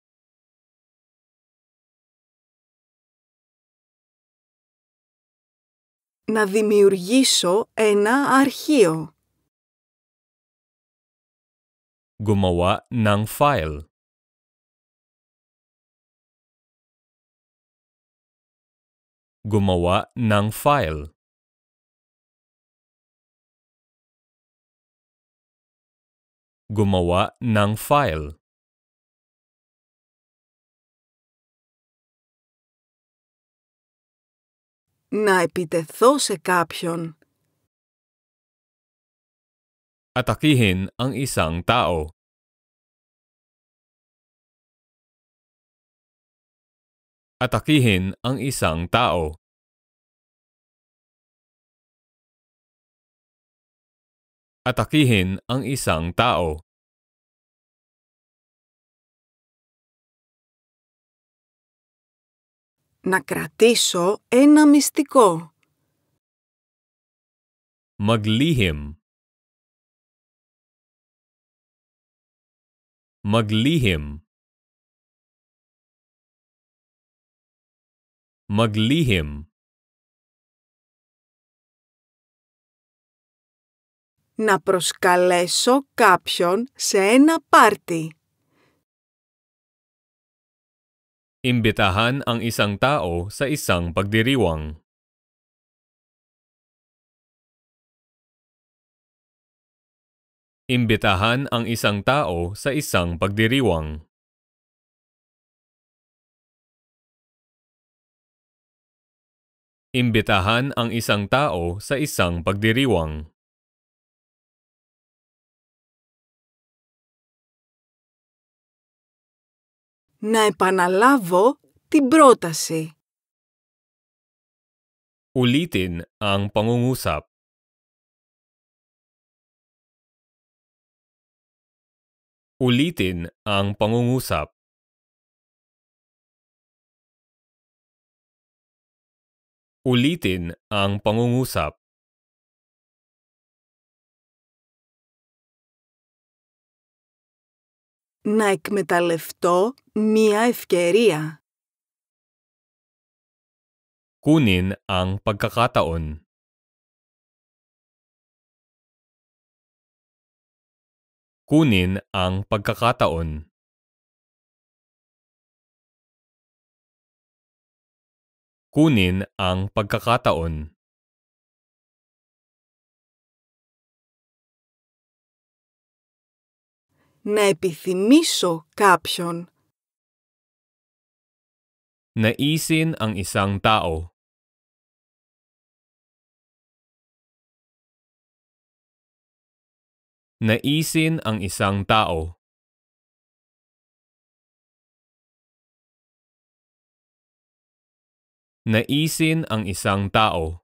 Να δημιουργήσω ένα αρχείο. gumawa ng file. Gumawa ng file. Gumawa ng file.
Να επιτεθώ σε κάποιον.
Atakihin ang isang tao. Atakihin ang isang tao. Atakihin ang isang tao. Να κρατήσω ένα μυστικό. Maglihim Maglihim Maglihim
Να προσκαλέσω κάποιον σε ένα πάρτι.
Imbitahan ang isang tao sa isang pagdiriwang. Imbitahan ang isang tao sa isang pagdiriwang. Imbitahan ang isang tao sa isang pagdiriwang. Να επαναλάβω την πρόταση. Ulitin ang pangungusap. Ulitin ang pangungusap. Ulitin ang pangungusap.
Να εκμεταλλευτώ μία ευκαιρία.
Kunin ang pagkakataon. kunin ang pagkakataon. Kunin ang pagkakataon. Να επιθυμήσω κάποιον. Naisin ang isang tao. Naisin ang isang tao. Naisin ang isang tao.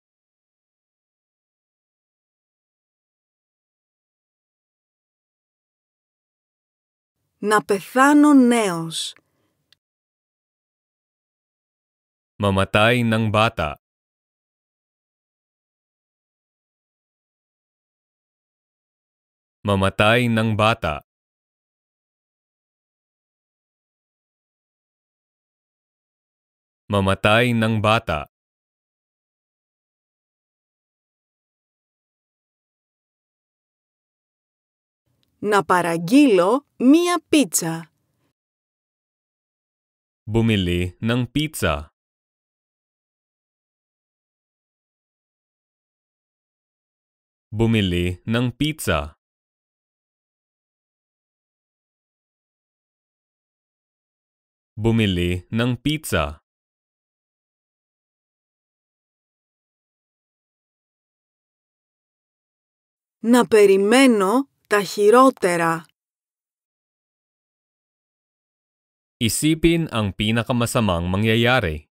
Να πεθάνω νέος. Mamatay ng bata. Mamatay ng bata Mamatay ng bata Να παραγγείλω μία pizza Bumili ng pizza. Bumili ng pizza. bumili ng pizza.
Να περιμένω τα χειρότερα.
Isipin ang pinakamasamang mangyayari.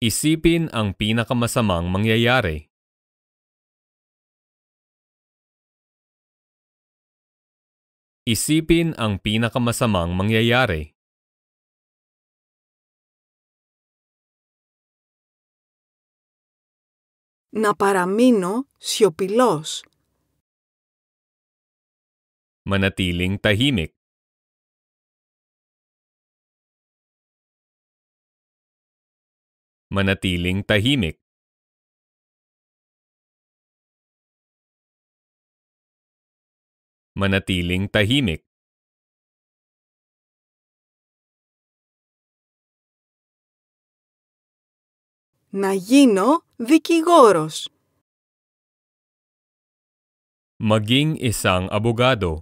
Isipin ang pinakamasamang mangyayari. Isipin ang pinakamasamang mangyayari. Να παραμείνω σιωπηλός. Manatiling tahimik. Manatiling tahimik. manatiling tahimik. Να γίνω δικηγόρος. Maging isang abogado.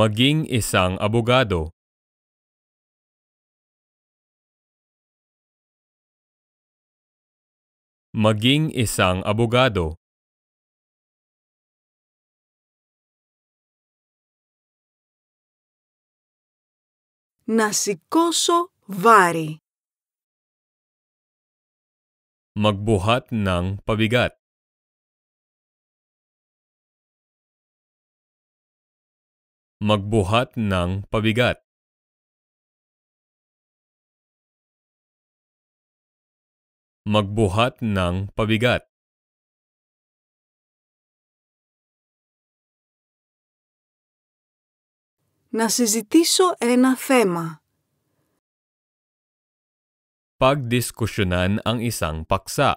Maging isang abogado. Maging isang abogado Να σηκώσω βάρη Magbuhat ng pabigat Magbuhat ng pabigat Magbuhat ng pabigat Να συζητήσω ένα θέμα. Pagdiskusyonan ang isang paksa.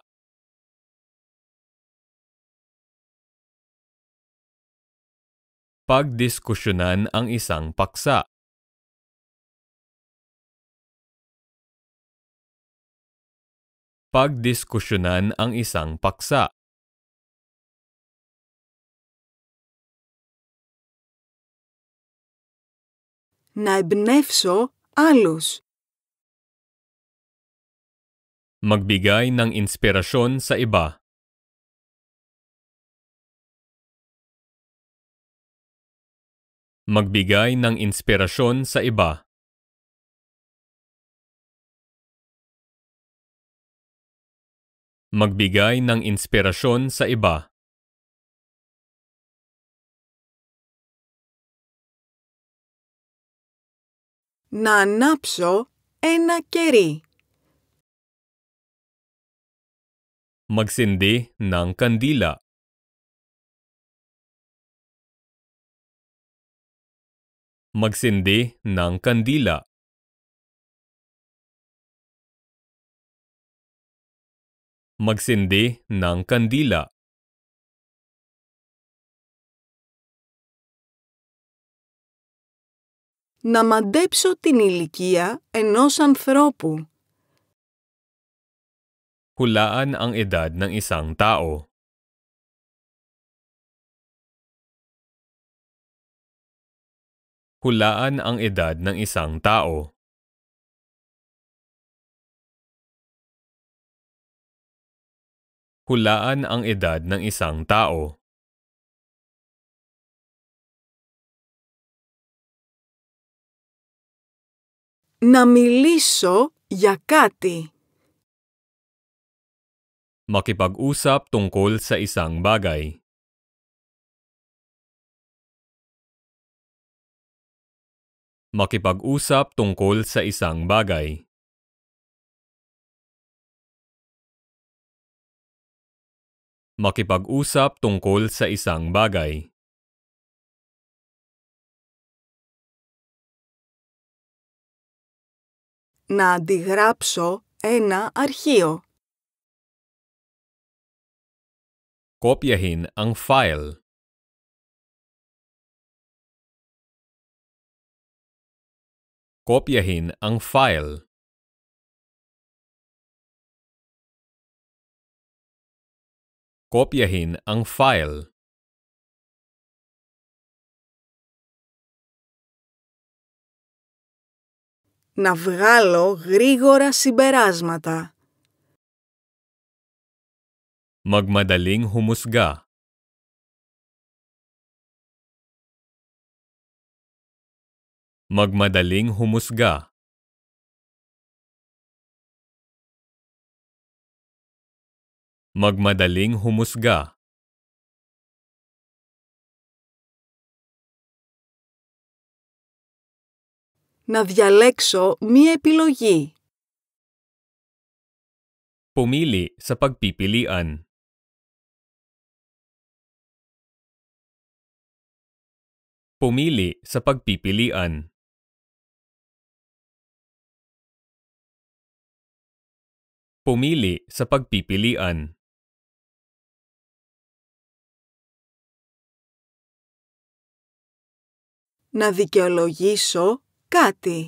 Pagdiskusyonan ang isang paksa. Pagdiskusyonan ang isang paksa.
Να εμπνεύσω άλλους.
Magbigay ng inspirasyon sa iba. Magbigay ng inspirasyon sa iba. Magbigay ng inspirasyon sa iba.
Να ανάψω ένα keri.
Magsindi ng kandila. Magsindi ng kandila. magsindi ng kandila.
Να μαντέψω την ηλικία ενός ανθρώπου.
Hulaan ang edad ng isang tao. Hulaan ang edad ng isang tao. Hulaan ang edad ng isang tao.
Να μιλήσω για κάτι.
Makipag-usap tungkol sa isang bagay. Makipag-usap tungkol sa isang bagay. Makipag-usap tungkol sa isang bagay. Να αντιγράψω ένα αρχείο. Kopyahin ang file. Kopyahin ang file. kopyahin ang file.
Να βγάλω γρήγορα συμπεράσματα.
Magmadaling humusga. Magmadaling humusga. Magmadaling humusga. Να διαλέξω μία επιλογή. Pumili sa pagpipilian. Pumili sa pagpipilian. Pumili sa pagpipilian. να δικαιολογήσω κάτι.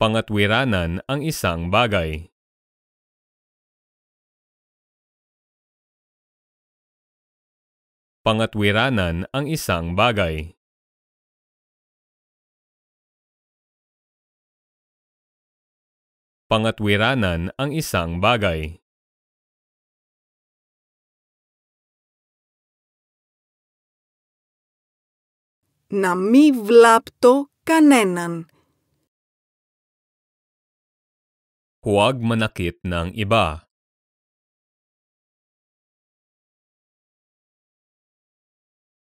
Pangatwiranan ang isang bagay. Pangatwiranan ang isang bagay. Pangatwiranan ang isang bagay. να μη βλάπτω κανέναν. Huwag manakit ng iba.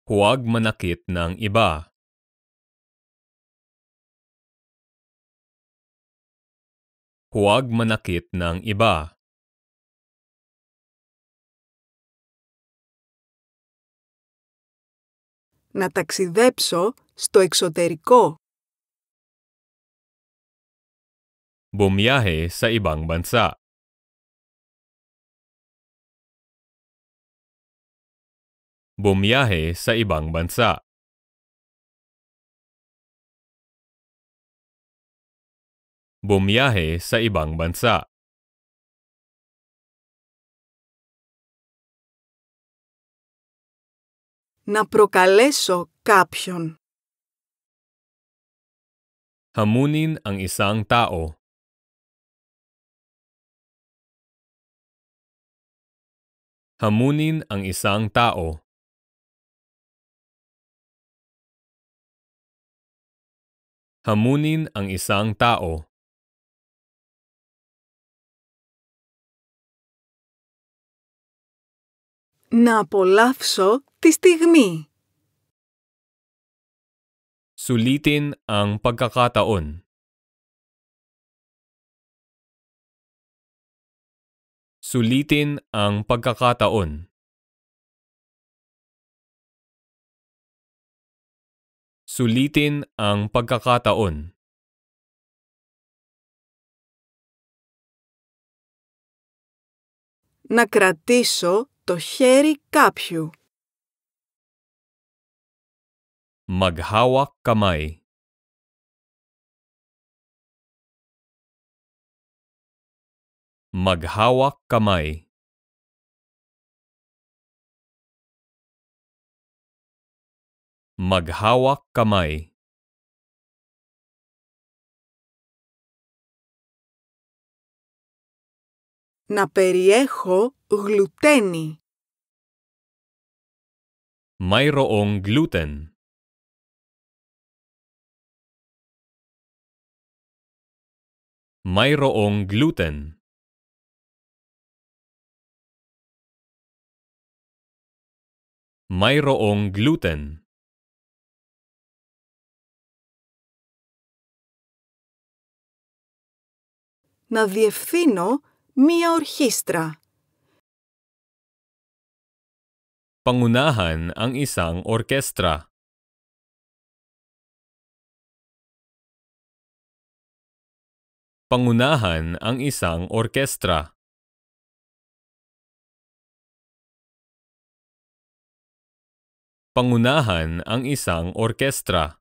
Huwag manakit ng iba. Huwag manakit ng iba. να ταξιδέψω στο εξωτερικό. Bumiyahe sa ibang bansa. Bumiyahe sa ibang bansa. Bumiyahe sa ibang bansa. να προκαλέσω κάποιον. Hamunin ang isang tao. Hamunin ang isang tao. Hamunin ang isang tao.
να απολαύσω τη στιγμή.
Sulitin ang pagkakataon. Sulitin ang pagkakataon. Sulitin ang pagkakataon. Να κρατήσω το χέρι κάποιου. Maghawak kamay. Maghawak kamay. Maghawak kamay. Να περιέχω γλουτένι. Μάιρο ον γλούτεν. Μάιρο ον γλούτεν. Μάιρο ον γλούτεν.
Να διευθύνω. Μία orkestra.
Pangunahan ang isang orkestra. Pangunahan ang isang orkestra. Pangunahan ang isang orkestra.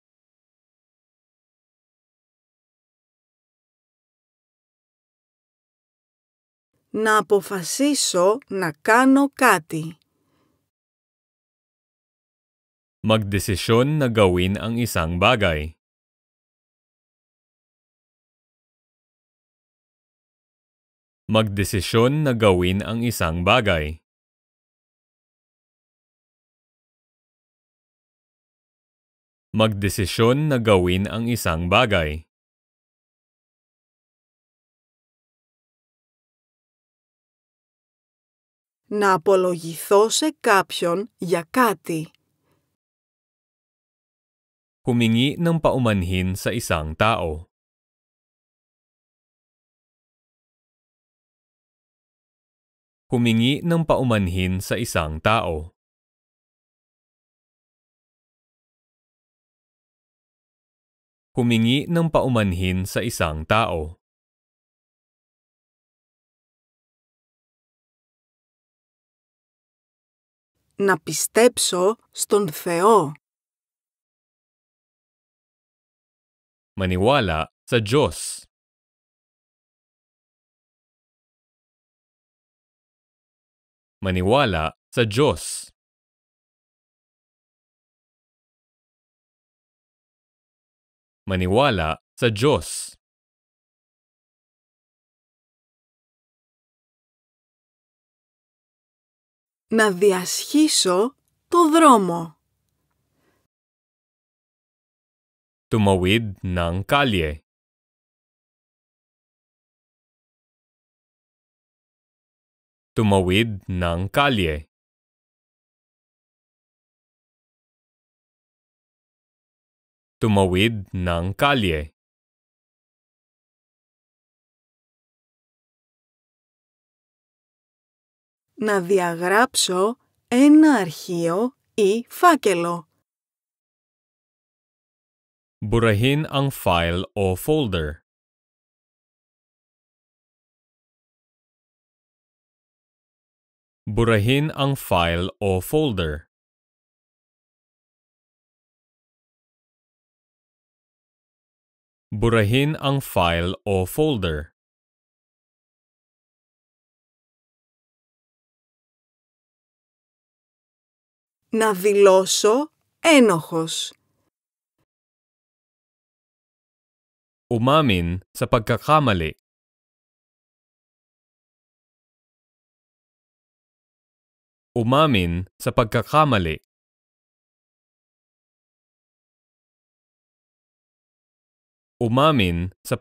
να αποφασίσω να κάνω κάτι.
Magdesisyon na gawin ang isang bagay. Magdesisyon na gawin ang isang bagay. Magdesisyon na gawin ang isang bagay. να απολογηθώ
σε κάποιον για κάτι.
Humingi ng paumanhin sa isang tao. Humingi ng paumanhin sa isang tao. Humingi ng paumanhin sa isang tao. να πιστέψω στον Θεό. Maniwala sa Diyos. Maniwala sa Diyos. να διασχίσω το δρόμο. Tumawid ng kalye. Tumawid ng kalye. να διαγράψω
ένα αρχείο ή φάκελο.
Burahin ang file o folder. Burahin ang file o folder. Burahin ang file o folder. να δηλώσω ένοχος. Ομάμιν σα παγκαχάμαλη. Ομάμιν σα παγκαχάμαλη. Ομάμιν σα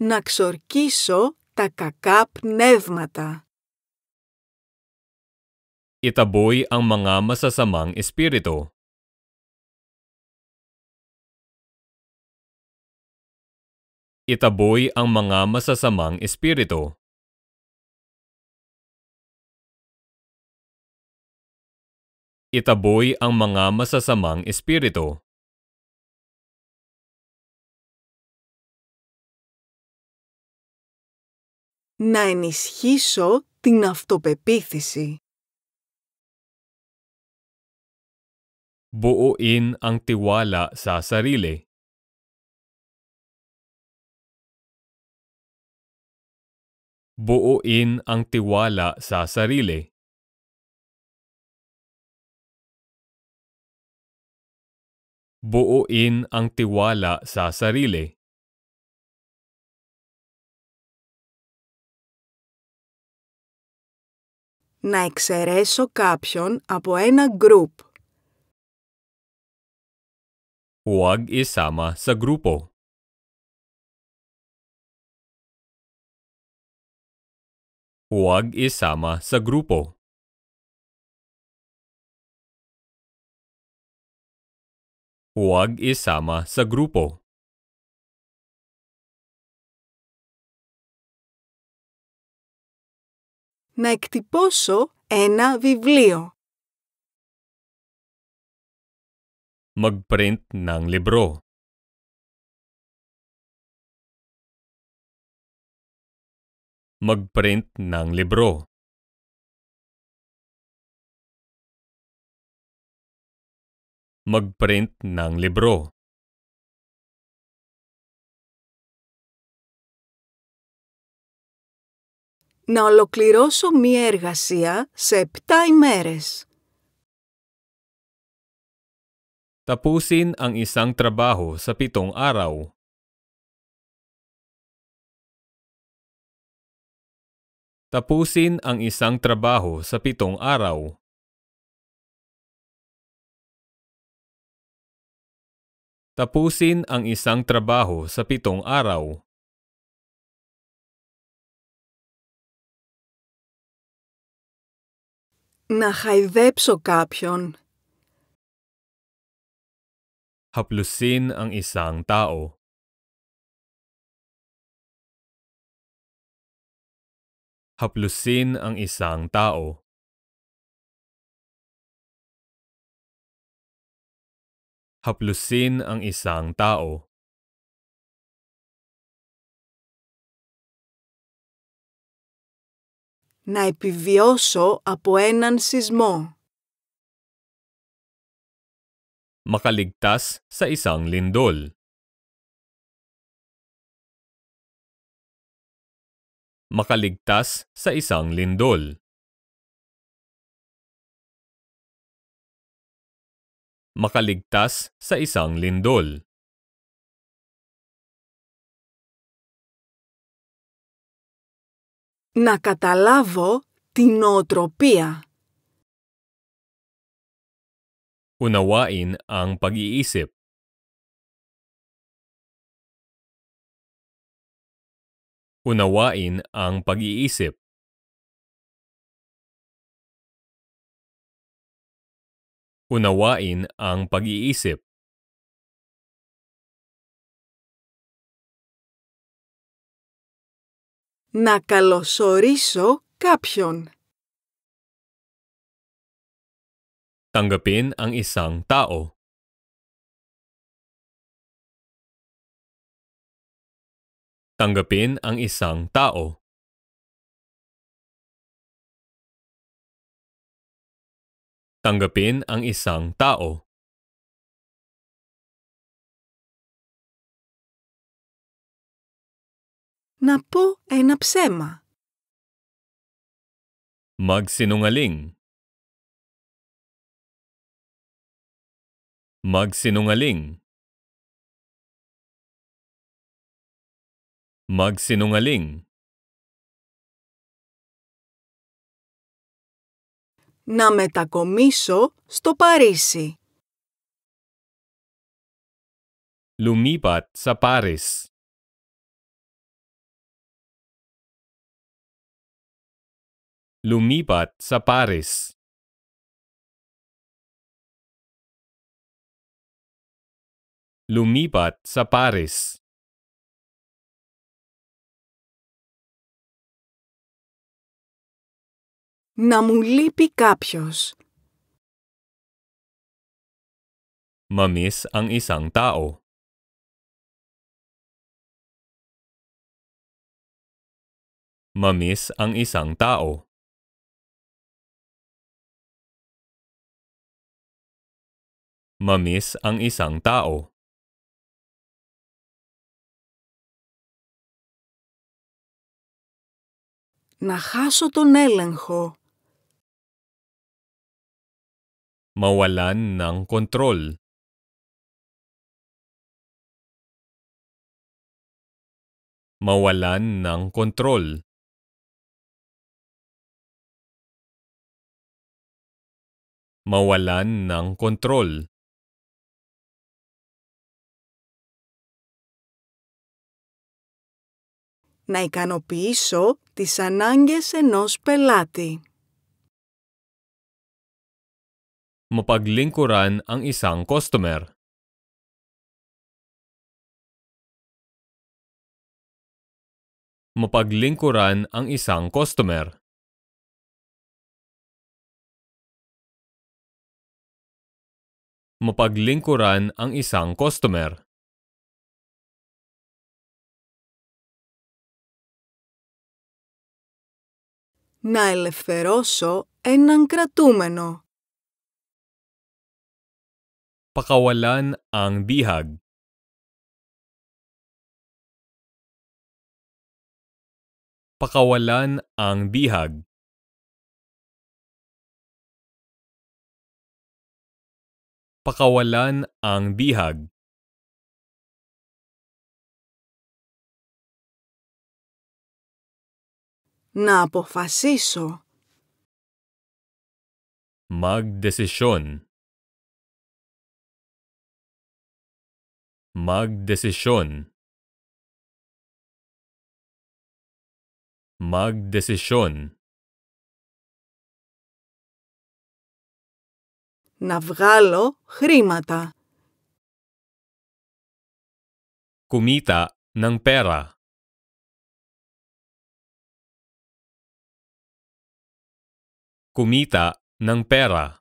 να ξορκίσω τα κακά πνεύματα.
Itaboy ang mga masasamang espiritu. Itaboy ang mga masasamang espiritu. Itaboy ang mga masasamang espiritu. να ενισχύσω την αυτοπεποίθηση. Buuin ang tiwala sa sarili. Buuin ang tiwala sa sarili. Buuin ang tiwala sa sarili.
να εξαιρέσω κάποιον από ένα group.
Huwag isama sa grupo. Huwag isama sa grupo. Huwag isama sa grupo. να εκτυπώσω ένα βιβλίο. Magprint ng libro. Magprint ng libro. Magprint ng libro. να ολοκληρώσω μία
εργασία σε 7 ημέρες.
Tapusin ang isang trabaho sa pitong araw. Tapusin ang isang trabaho sa pitong araw. Tapusin ang isang trabaho sa pitong araw.
Να χαϊδέψω κάποιον.
Haplusin ang isang tao. Haplusin ang isang tao. Haplusin ang isang tao. να επιβιώσω από έναν σεισμό. Makaligtas sa isang lindol. Makaligtas sa isang lindol. Makaligtas sa isang lindol. να καταλάβω την νοοτροπία. Unawain ang pag-iisip. Unawain ang pag-iisip. Unawain ang pag-iisip. Να καλωσορίσω κάποιον. Tanggapin ang isang tao. Tanggapin ang isang tao. Tanggapin ang isang tao. να πω ένα ψέμα. Magsinungaling Magsinungaling Magsinungaling
Να μετακομίσω στο Παρίσι.
Lumipat sa Paris. lumipat sa Paris. Lumipat sa Paris. Να μου λείπει κάποιος. Mamis ang isang tao. Mamis ang isang tao. Mamis ang isang tao. Να χάσω τον έλεγχο. Mawalan ng kontrol. Mawalan ng kontrol. Mawalan ng kontrol.
να ικανοποιήσω τις ανάγκες ενός πελάτη.
Mapaglingkuran ang isang customer. Mapaglingkuran ang isang customer. Mapaglingkuran ang isang customer. να ελευθερώσω έναν κρατούμενο. Pakawalan ang bihag. Pakawalan ang bihag. Pakawalan ang bihag. να αποφασίσω. Μαγδεσίσιον. δεσισιόν. Μαγ Να βγάλω χρήματα. κομίτα ναν πέρα. Kumita ng pera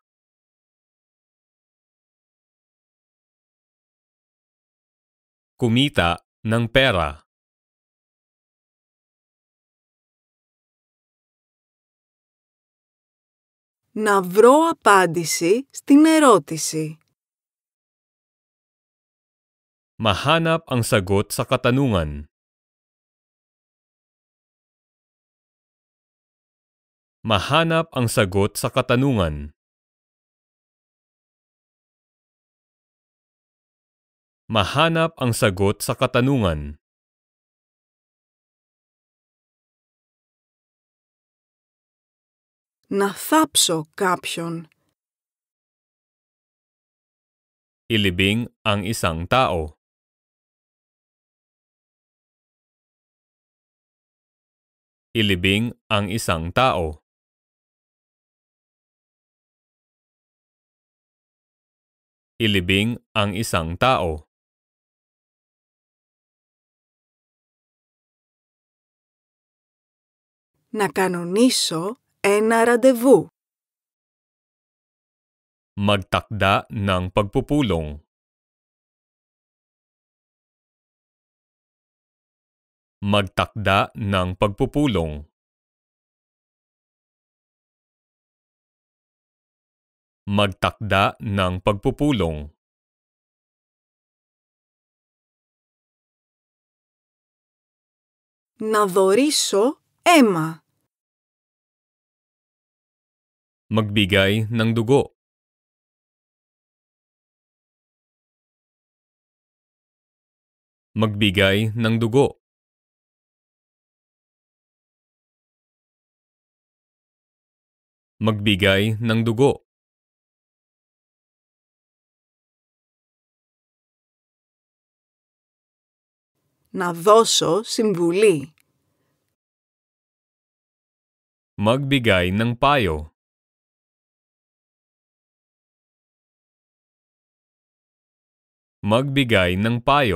Kumita ng pera
Να βρω απάντηση στην ερώτηση.
Mahanap ang sagot sa katanungan. mahanap ang sagot sa katanungan. Mahanap ang sagot sa katanungan. Να θάψω κάποιον. Ilibing ang isang tao. Ilibing ang isang tao. Ilibing ang isang tao. Να κανονίσω ένα ραντεβού. Magtakda ng pagpupulong. Magtakda ng pagpupulong. Magtakda ng pagpupulong Να δωρήσω Magbigay ng dugo. Magbigay ng dugo. Magbigay ng dugo. Να δώσω συμβουλή. Μου να πάει. Μου παιό. να πάει.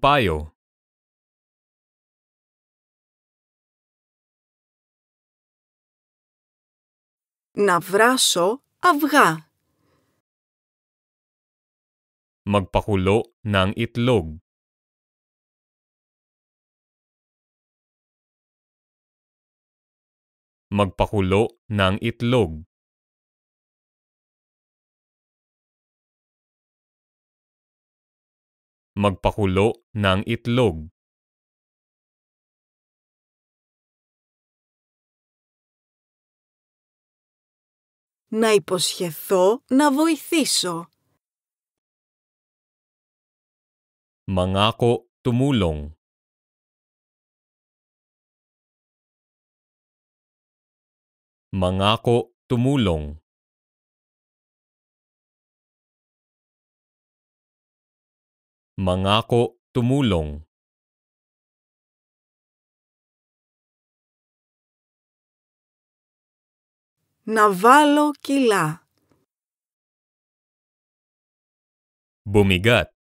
παιό. να Να βράσω αυγά. magpakulo ng itlog. Magpakulo ng itlog. Magpakulo ng itlog. Να υποσχεθώ να βοηθήσω. Mangako, tumulong. Mangako, tumulong. Mangako, tumulong. Navalo kila. Bumigat.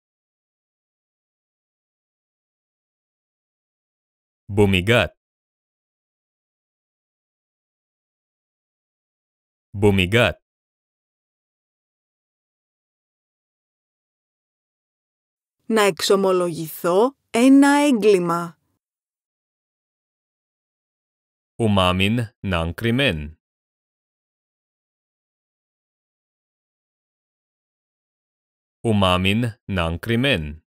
Bumigat. Bumigat. Να εξομολογηθώ ένα έγκλημα. Umamin ng krimen. Umamin ng krimen.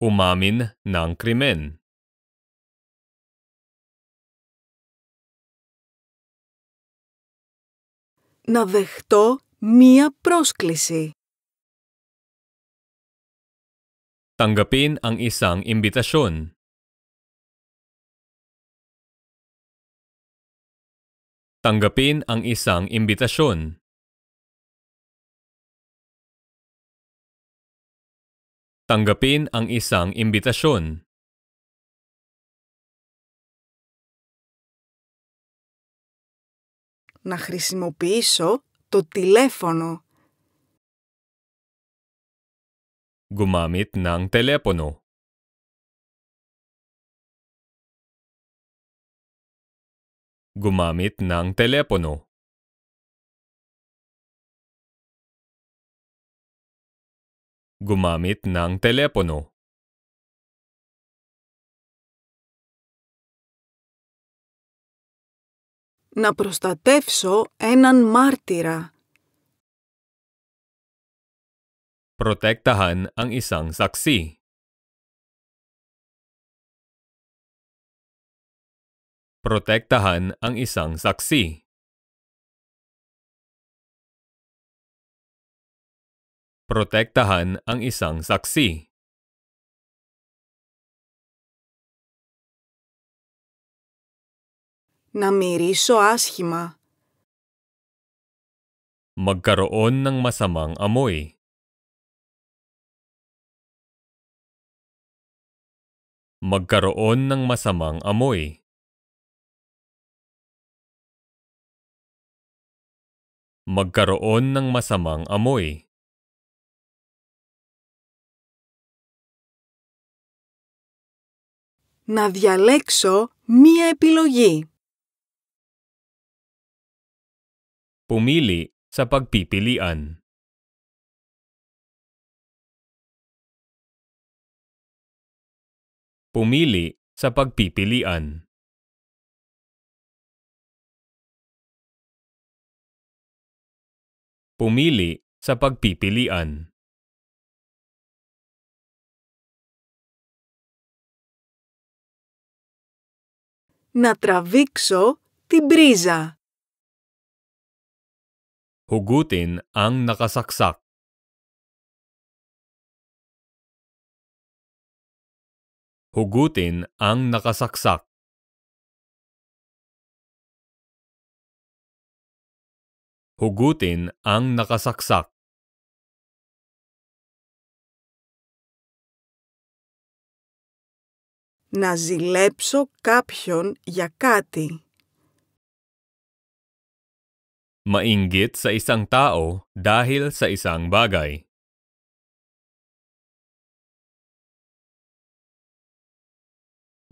umamin ng krimen.
Να δεχτώ μία πρόσκληση.
Tanggapin ang isang imbitasyon. Tanggapin ang isang imbitasyon. Tanggapin ang isang imbitasyon.
Να χρησιμοποιήσω το τηλέφωνο.
Gumamit ng telepono. Gumamit ng telepono. gumamit ng telepono. Να
προστατεύσω έναν μάρτυρα.
Protektahan ang isang saksi. Protektahan ang isang saksi. Protektahan ang isang saksi. Να μυρίσω άσχημα. Magkaroon ng masamang amoy. Magkaroon ng masamang amoy. Magkaroon ng masamang amoy.
Να διαλέξω μία επιλογή.
Που μίλη σε παγπί πιλίαν. Που μίλη σε παγπί Που μίλη σε
να τραβήξω την πρίζα.
Hugutin ang nakasaksak. Hugutin ang nakasaksak. Hugutin ang nakasaksak.
να ζηλέψω κάποιον για κάτι.
Mainggit sa isang tao dahil sa isang bagay.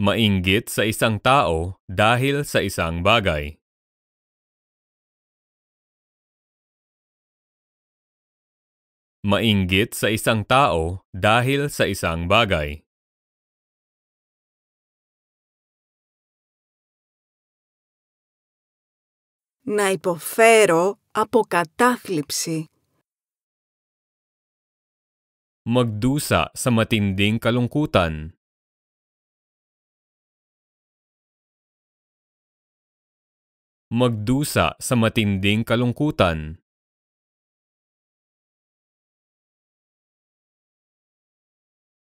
Mainggit sa isang tao dahil sa isang bagay. Mainggit sa isang tao dahil sa isang bagay.
να υποφέρω από κατάθλιψη.
Magdusa sa matinding kalungkutan. Magdusa sa matinding kalungkutan.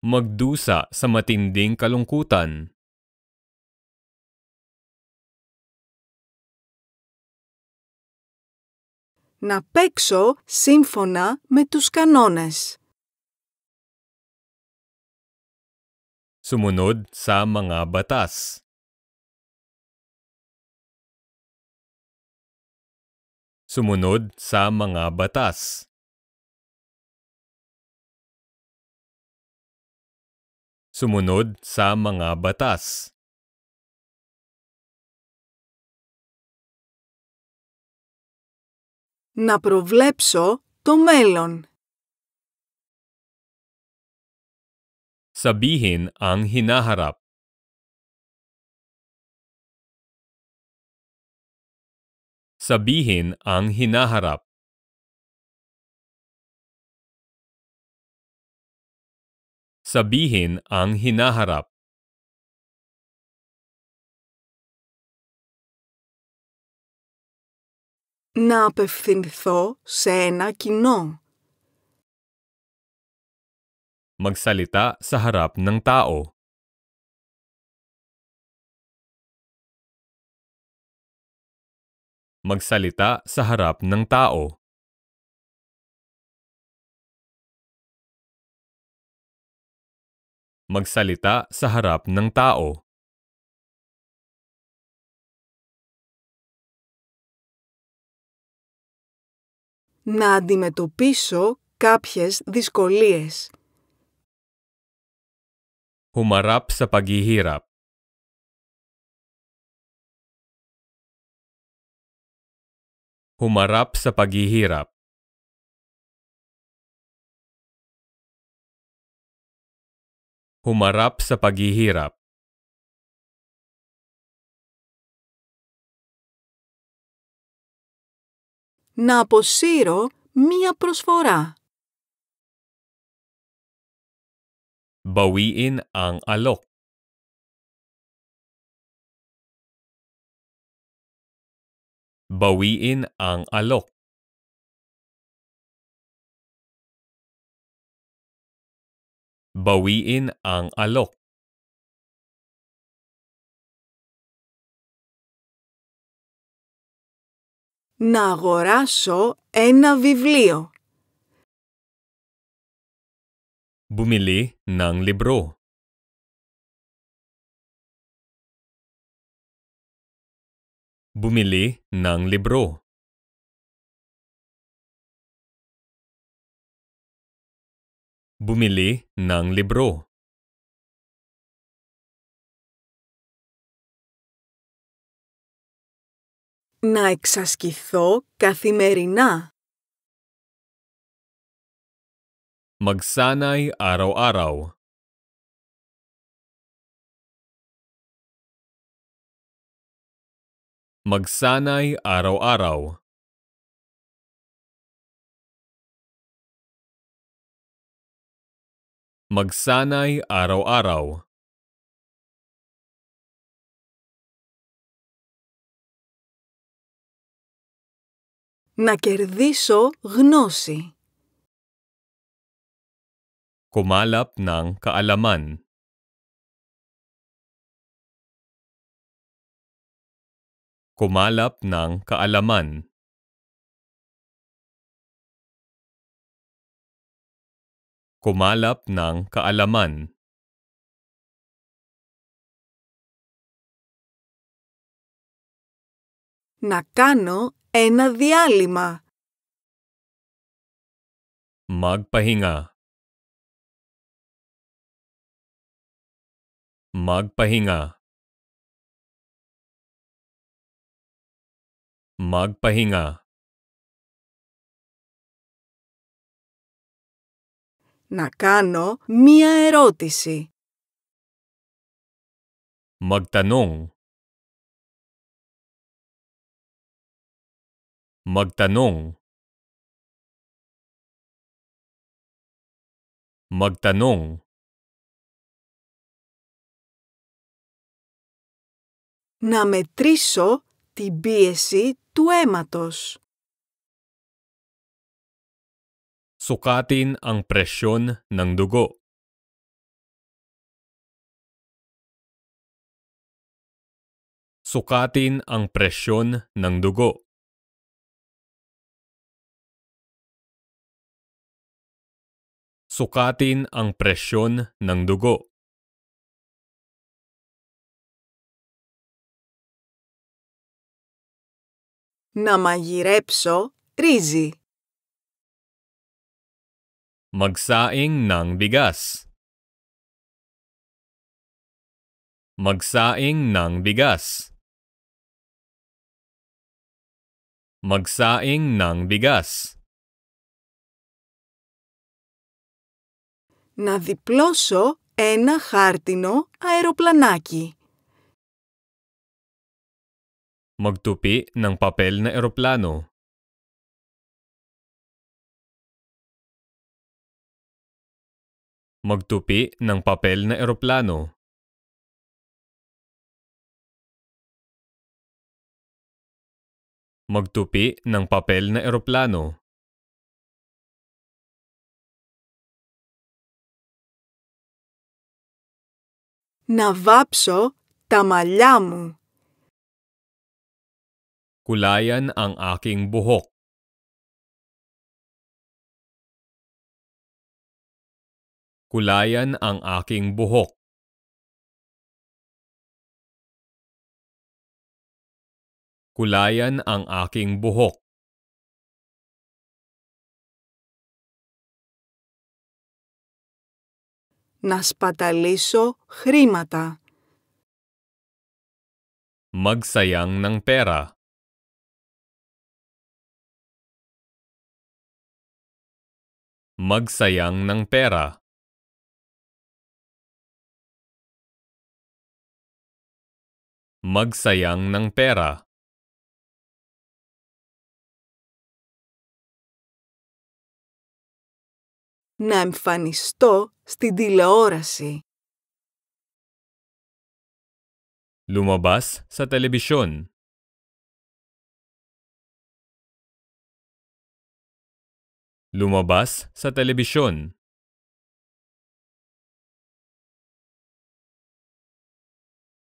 Magdusa sa matinding kalungkutan.
να πέξω σύμφωνα με τους κανόνες
Συμωνód σα μάγα βatás Συμωνód σα μάγα βatás Συμωνód σα μάγα
Να προβλέψω το μέλλον.
Sabihin ang hinaharap. Sabihin ang hinaharap. Sabihin ang hinaharap.
να απευθυνθώ σε ένα κοινό.
Magsalita sa harap ng tao. Magsalita sa harap ng tao. Magsalita sa harap ng tao.
να αντιμετωπίσω κάποιες δυσκολίες.
Ευμαράπ σε παγιήραπ. Ευμαράπ σε παγιήραπ. να αποσύρω μία προσφορά. Bawiin ang alok. Bawiin ang alok. Bawiin ang alok. Να αγοράσω ένα βιβλίο. Μπουμιλί να λιμπρό. Μπουμιλί να λιμπρό. Μπουμιλί να λιμπρό. Να εξασκηθώ καθημερινά. Μαξάναι αραου αραου. Μαξάναι αραου αραου. Μαξάναι αραου. Να κερδίσω γνώση. Kumalap ng kaalaman. Kumalap ng kaalaman. Kumalap ng kaalaman. να κάνω ένα διάλειμμα. Magpahinga. Magpahinga. Magpahinga. Να κάνω μία ερώτηση. Magtanong. Magtanong Magtanong
Να μετρήσω την πίεση του αίματος.
Sukatin ang presyon ng dugo. Sukatin ang presyon ng dugo. Sukatin ang presyon ng dugo. Να
μαγειρέψω ρύζι.
Magsaing ng bigas. Magsaing ng bigas. Magsaing ng bigas.
να διπλώσω ένα χάρτινο αεροπλανάκι.
Μαγτουπί να παπέλ να αεροπλάνο. Μαγτουπί να παπέλ να αεροπλάνο. να παπέλ να αεροπλάνο. να βάψω τα μαλλιά μου. Kulayan ang aking buhok. Kulayan ang aking buhok. Kulayan ang aking buhok.
να σπαταλίσω χρήματα.
Magsayang ng pera. Magsayang ng pera. Magsayang ng pera. να
εμφανιστώ στην τηλεόραση.
Λουμομπάς σα τελεμπισιόν. Λουμομπάς σα τελεμπισιόν.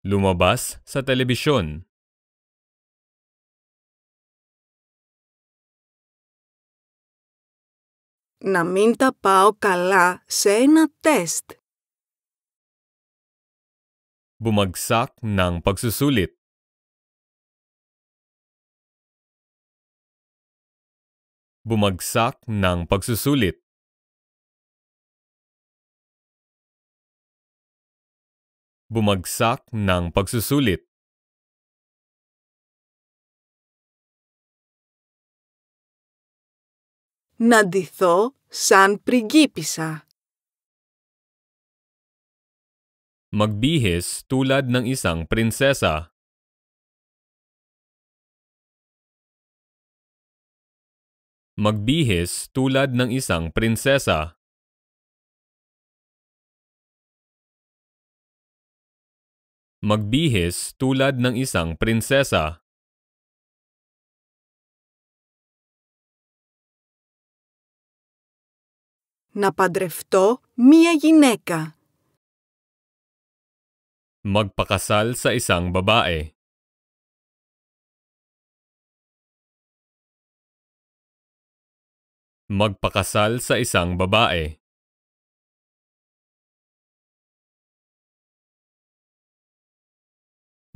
Λουμομπάς σα τελεμπισιόν. να μην τα πάω καλά σε ένα τεστ. Bumagsak ng pagsusulit. Bumagsak ng pagsusulit. Bumagsak ng pagsusulit. να ντυθώ σαν πριγκίπισσα. Magbihis tulad ng isang prinsesa. Magbihis tulad ng isang prinsesa. Magbihis tulad ng isang prinsesa. να παντρευτώ μία γυναίκα. Magpakasal sa isang babae. Magpakasal sa isang babae.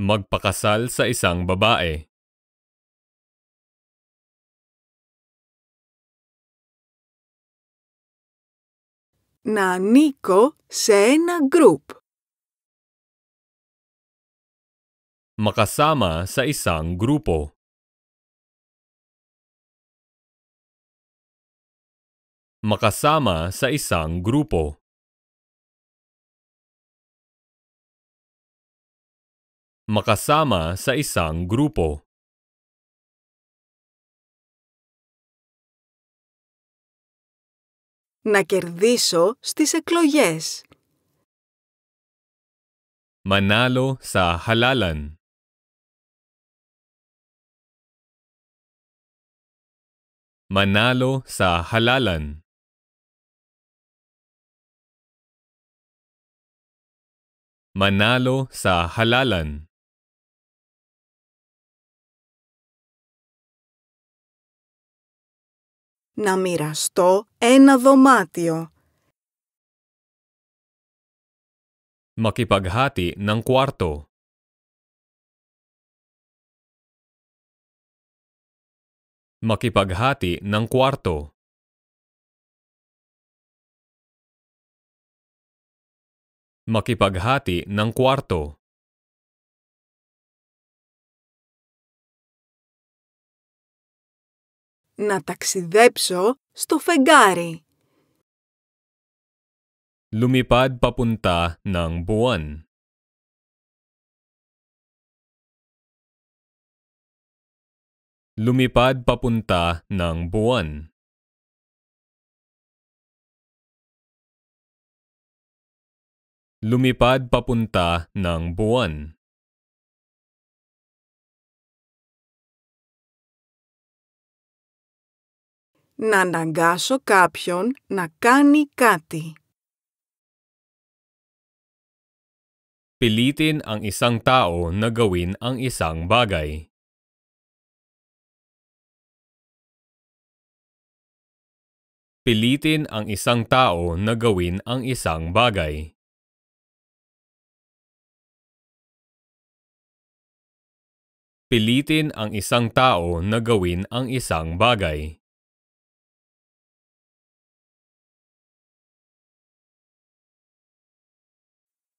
Magpakasal sa isang babae.
να ανήκω σε ένα group.
Makasama sa isang grupo. Makasama sa isang grupo. Makasama sa isang grupo. να κερδίσω στις εκλογές. μανάλο σα Χαλάλαν. μανάλο σα Χαλάλαν. μανάλο σα Χαλάλαν. να μοιραστώ ένα δωμάτιο. Makipaghati ng kwarto. Makipaghati ng kwarto. Makipaghati ng kwarto.
να ταξιδέψω στο φεγγάρι.
Lumipad papunta ng buwan. Lumipad papunta ng buwan. Lumipad papunta ng buwan.
να αναγκάσω κάποιον να κάνει κάτι.
Pilitin ang isang tao na gawin ang isang bagay. Pilitin ang isang tao na gawin ang isang bagay. Pilitin ang isang tao na gawin ang isang bagay.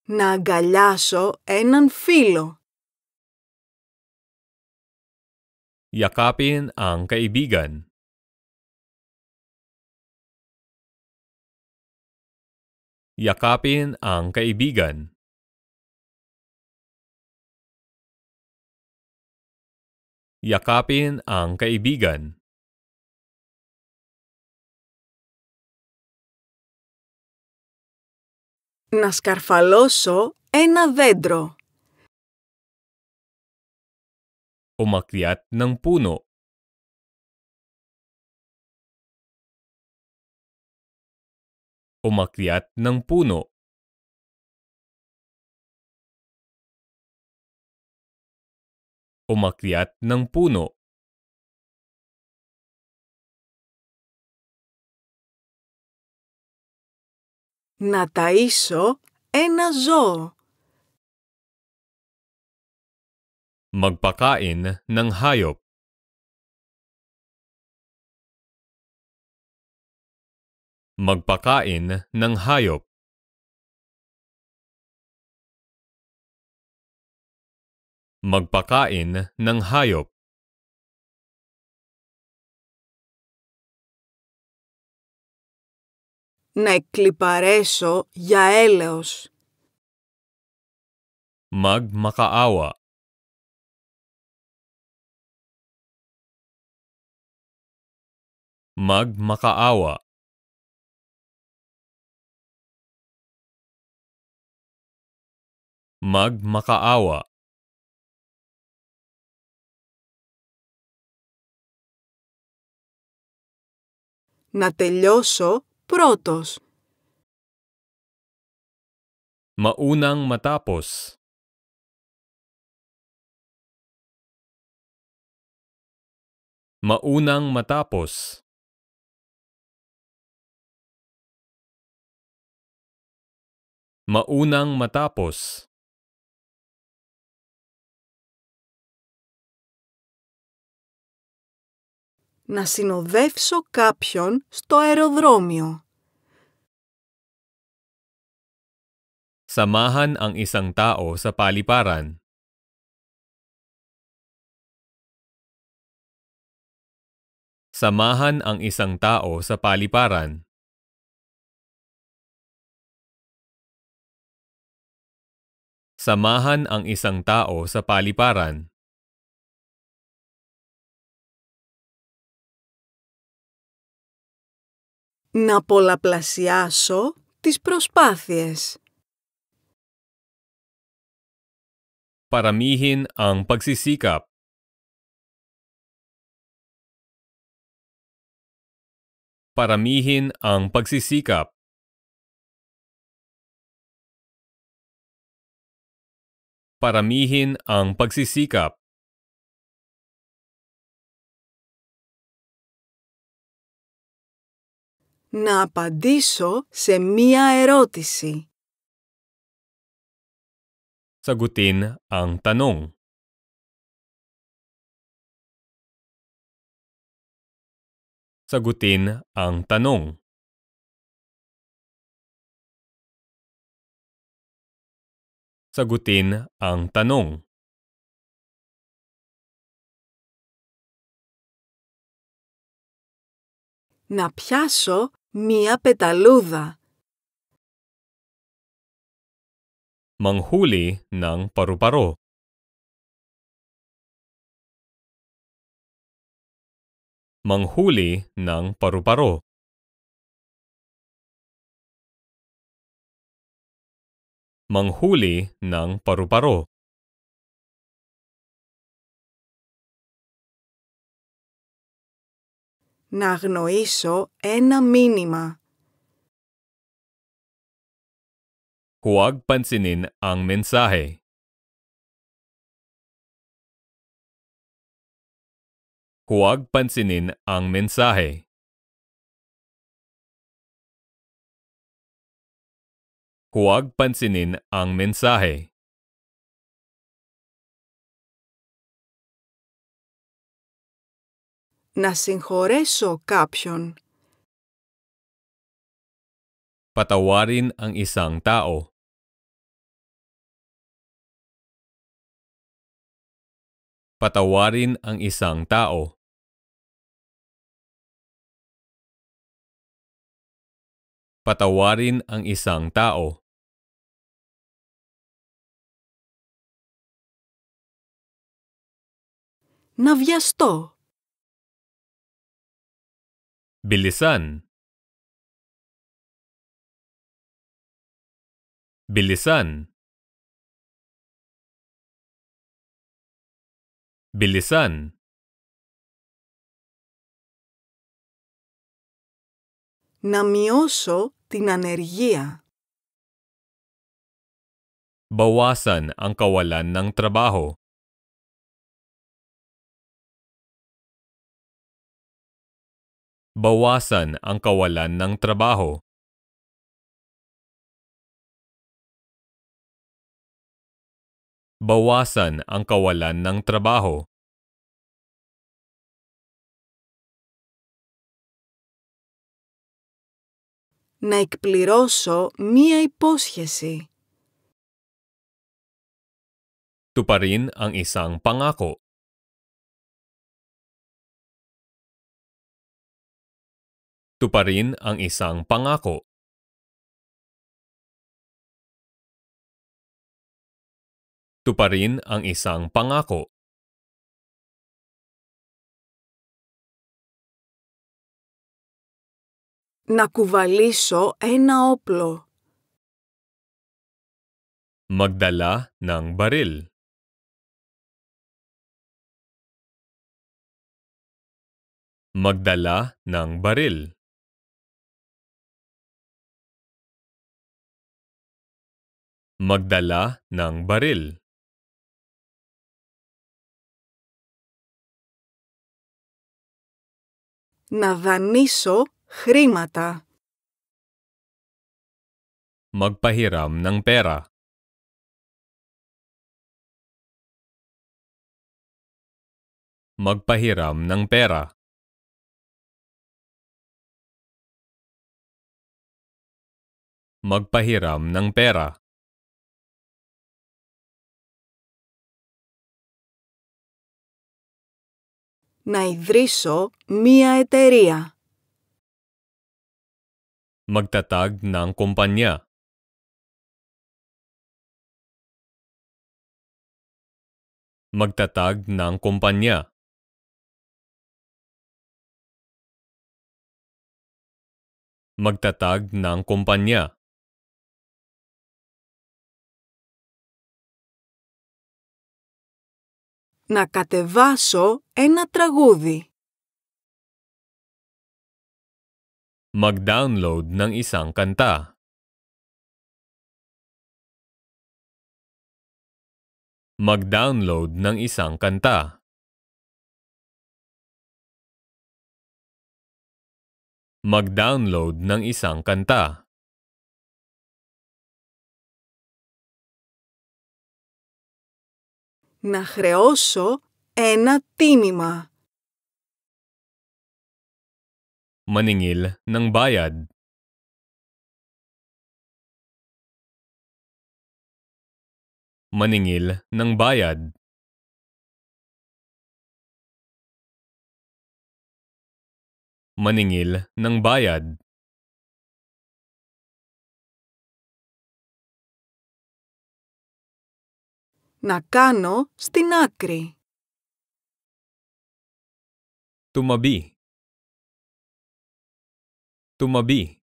να αγκαλιάσω έναν φίλο. Yakapin ang kaibigan. Yakapin ang kaibigan. Yakapin ang kaibigan. Να σκαρφαλώσω ένα δέντρο. Umakyat ng puno. Umakyat ng puno. Umakyat ng puno.
να ταΐσω ένα ζώο.
Magpakain ng hayop. Magpakain ng hayop. Magpakain ng hayop. να εκλιπαρέσω για έλεος. Μαγ μακαάουα. Μαγ Μαγ Να τελειώσω πρώτος. Maunang matapos. Maunang matapos. Maunang matapos.
να συνοδεύσω κάποιον στο αεροδρόμιο.
Samahan ang isang tao sa paliparan. Samahan ang isang tao sa paliparan. Samahan ang isang tao sa paliparan. να πολλαπλασιάσω τις προσπάθειες. Paramihin ang pagsisikap. Paramihin ang pagsisikap. Paramihin ang pagsisikap. να απαντήσω σε μία ερώτηση. Sagutin ang tanong. Sagutin ang tanong.
Να πιάσω Μία πεταλούδα.
Manghuli ng paru-paro. Manghuli ng paru-paro. Manghuli ng paru
να αγνοήσω ένα μήνυμα.
Huwag pansinin ang mensahe. Huwag pansinin ang mensahe. Huwag pansinin ang mensahe. να συγχωρέσω κάποιον. Patawarin ang isang tao. Patawarin ang isang tao. Patawarin ang isang tao. Να βιαστώ. Bilisan. Bilisan. Bilisan. Να μειώσω την ανεργία. Bawasan ang kawalan ng trabaho. Bawasan ang kawalan ng trabaho. Bawasan ang kawalan ng trabaho. να εκπληρώσω μία υπόσχεση. Tuparin ang isang pangako. Tuparin ang isang pangako. Tuparin ang isang pangako. Να κουβαλήσω ένα όπλο. Magdala ng baril. Magdala ng baril. Magdala ng baril. Να δανείσω χρήματα. Magpahiram ng pera. Magpahiram ng pera. Magpahiram ng pera. να ιδρύσω μία εταιρεία. Magtatag ng kumpanya. Magtatag ng kumpanya. Magtatag ng kumpanya.
να κατεβάσω ένα τραγούδι.
Mag-download ng isang kanta. Mag-download ng isang kanta. Mag-download ng isang kanta.
να χρεώσω ένα τίμημα.
Maningil ng bayad. Maningil ng bayad. Maningil ng bayad. να κάνω στην άκρη. Τουμαμπή. Τουμαμπή.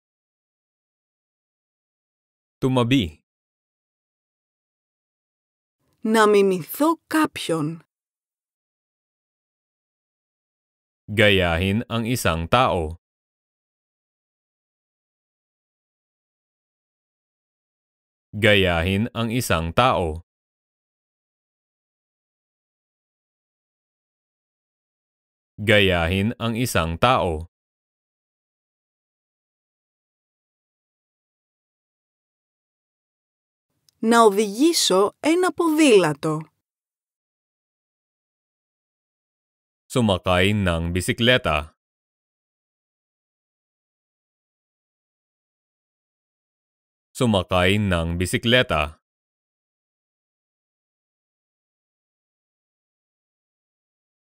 Τουμαμπή. Να μιμηθώ κάποιον. Gayahin ang isang tao. Gayahin ang isang tao. Gayahin ang isang tao. Να οδηγήσω ένα ποδήλατο. Sumakay ng bisikleta. Sumakay ng bisikleta.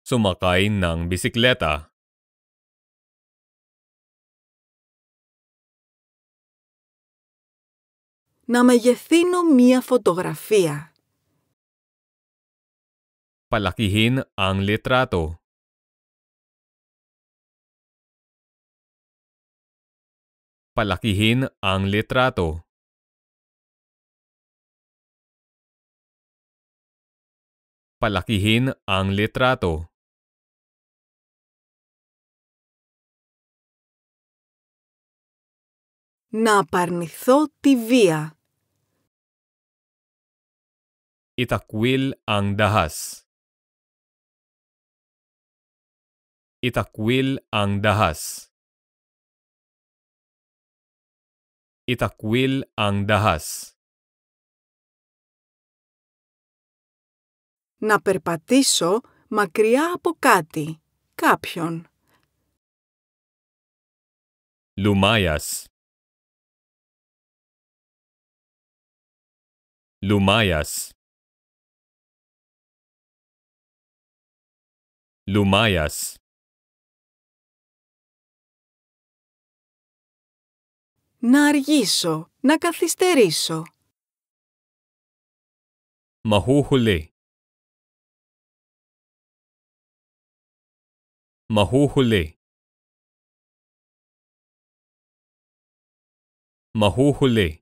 sumakay ng bisikleta.
Να μεγεθύνω μία φωτογραφία.
Palakihin ang litrato. Palakihin ang litrato. Palakihin ang litrato. να απαρνηθώ τη βία. Ιτακουίλ αγνταχάς. Ιτακουίλ αγνταχάς. Ιτακουίλ αγνταχάς.
Να περπατήσω μακριά από κάτι, κάποιον.
Λουμάιας. Lumayas. λουμαίας, Να αργήσω, να καθυστερήσω. Μαχούχουλη Μαχούχουλη Μαχούχουλη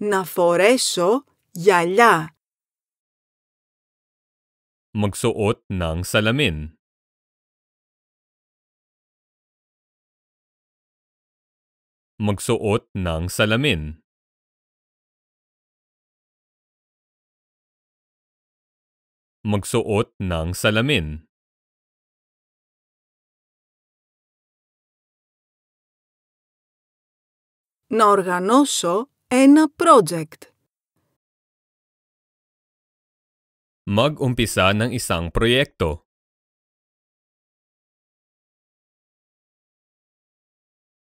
να φορέσω γυαλιά. Magsuot ng salamin. Magsuot ng salamin. Magsuot ng salamin. να οργανώσω ένα project. Mag-umpisa ng isang proyekto.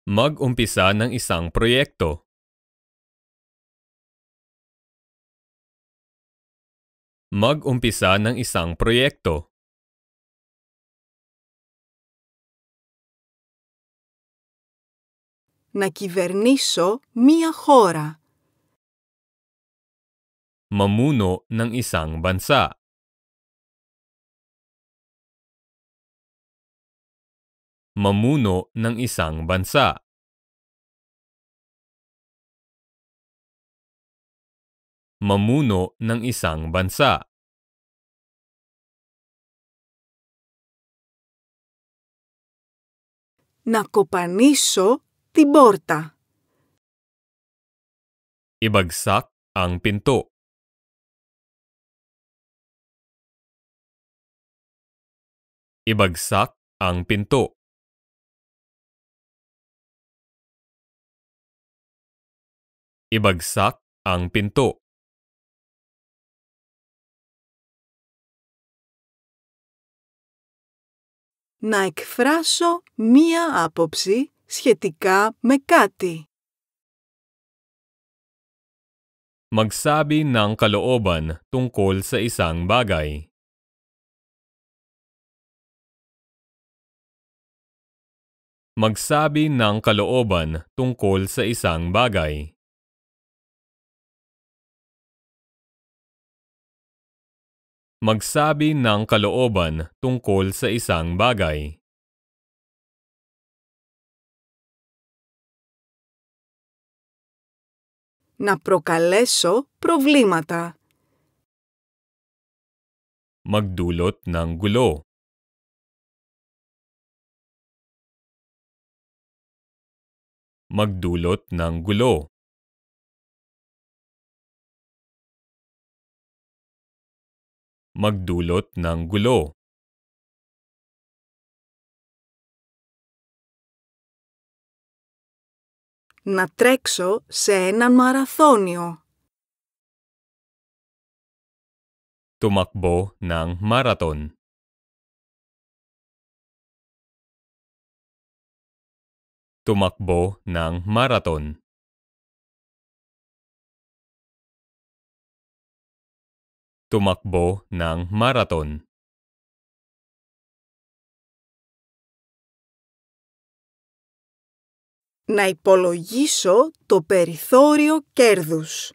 Mag-umpisa ng isang proyekto. Mag-umpisa ng isang proyekto.
Na κυβερνήσω mia hora
mamuno ng isang bansa. Mamuno ng isang bansa. Mamuno ng isang bansa. να κοπανίσω Ibagsak ang pinto. Ibagsak ang pinto. Ibagsak ang pinto.
Να εκφράσω μία άποψη σχετικά με κάτι.
Magsabi ng kalooban tungkol sa isang bagay. Magsabi ng kalooban tungkol sa isang bagay. Magsabi ng kalooban tungkol sa isang bagay. Να προκαλέσω προβλήματα. Magdulot ng gulo. magdulot ng gulo. Magdulot ng gulo. να τρέξω σε έναν μαραθώνιο. Tumakbo ng maraton. tumakbo ng marathon. Tumakbo ng marathon.
Να υπολογίσω το περιθώριο κέρδους.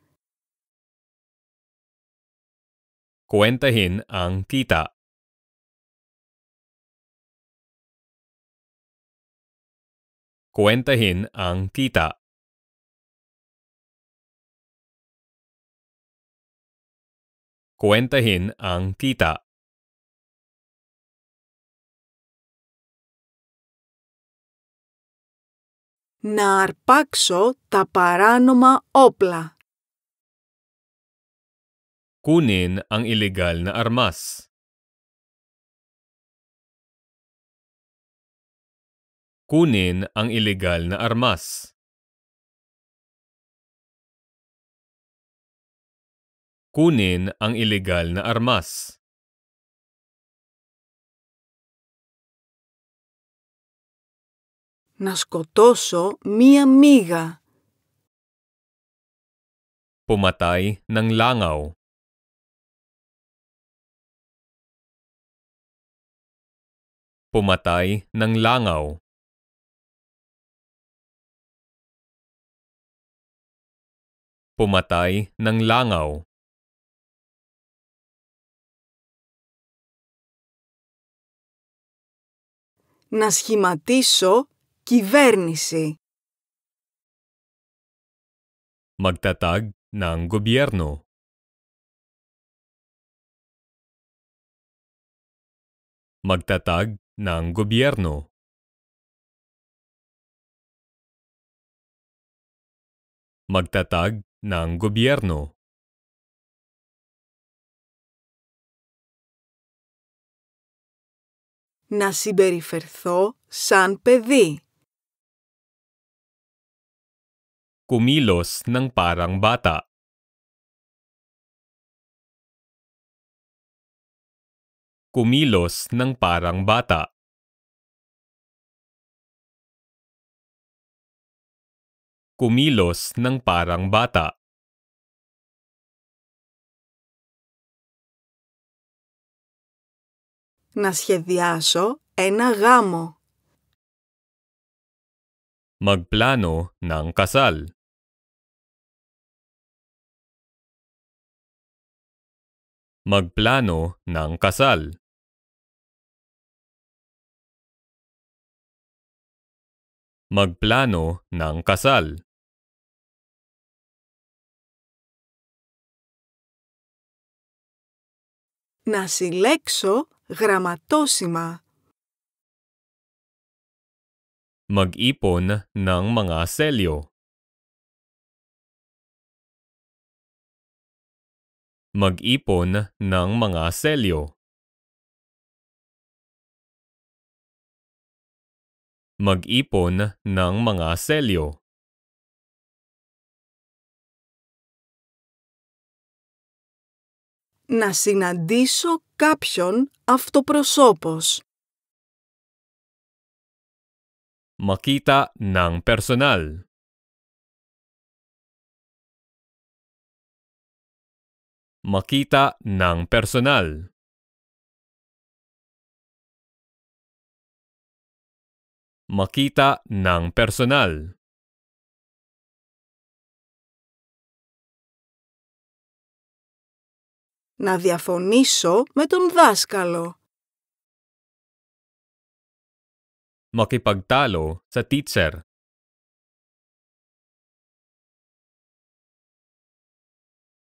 Κουένταχιν αν κοίτα. Kuwentahin ang kita. Kuwentahin ang kita.
να αρπάξω τα παράνομα όπλα.
Kunin ang illegal na armas. kunin ang ilegal na armas. Kunin ang ilegal na armas. Να σκοτώσω μία μύγα. Pumatay ng langaw. Pumatay ng langaw. pumatay ng langaw. Να σχηματίσω κυβέρνηση. Magtatag ng gobyerno. Magtatag ng gobyerno. magtatag ng gobyerno. Να συμπεριφερθώ σαν παιδί. Kumilos ng parang bata. Kumilos ng parang bata. Kumilos ng parang bata. να σχεδιάσω ένα γάμο. Μαγπλάνο να κασάλ. Μαγπλάνο να κασάλ. Μαγπλάνο να κασάλ. Να
συλλέξω Γραμματόσημα
Mag-ipon ng mga selyo. Mag-ipon ng mga selyo. Mag-ipon ng mga selyo. να συναντήσω κάποιον αυτοπροσώπος. Makita ng personal. Makita ng personal. Makita ng personal. Να διαφωνήσω με τον δάσκαλο. Μα και παγτάλο, σα τίτσερ.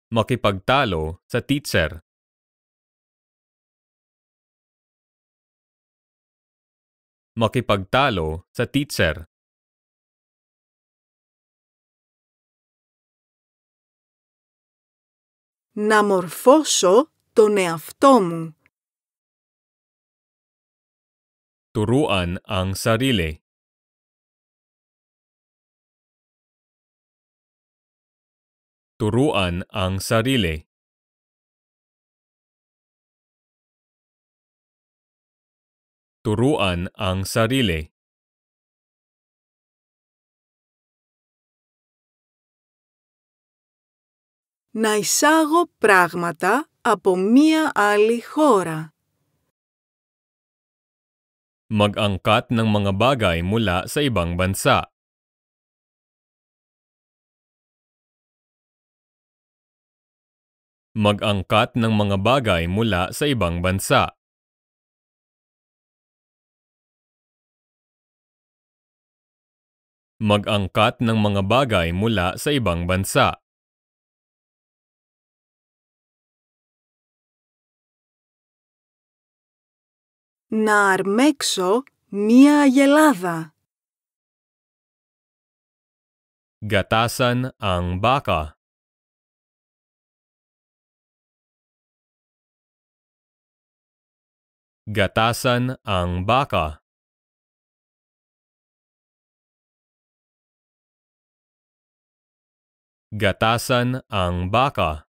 Μα και σα τίτσερ. Μα και τίτσερ. να μορφώσω τον εαυτό μου. Τουρουάν αν σαρίλε. Τουρουάν αν σαρίλε. Τουρουάν αν σαρίλε.
να εισάγω πράγματα από μία άλλη χώρα.
Mag-angkat ng mga bagay mula sa ibang bansa. Mag-angkat ng mga bagay mula sa ibang bansa. Mag-angkat ng mga bagay mula sa ibang bansa.
να αρμέξω μία αγελάδα.
Gatasan ang baka. Gatasan ang baka. Gatasan ang baka.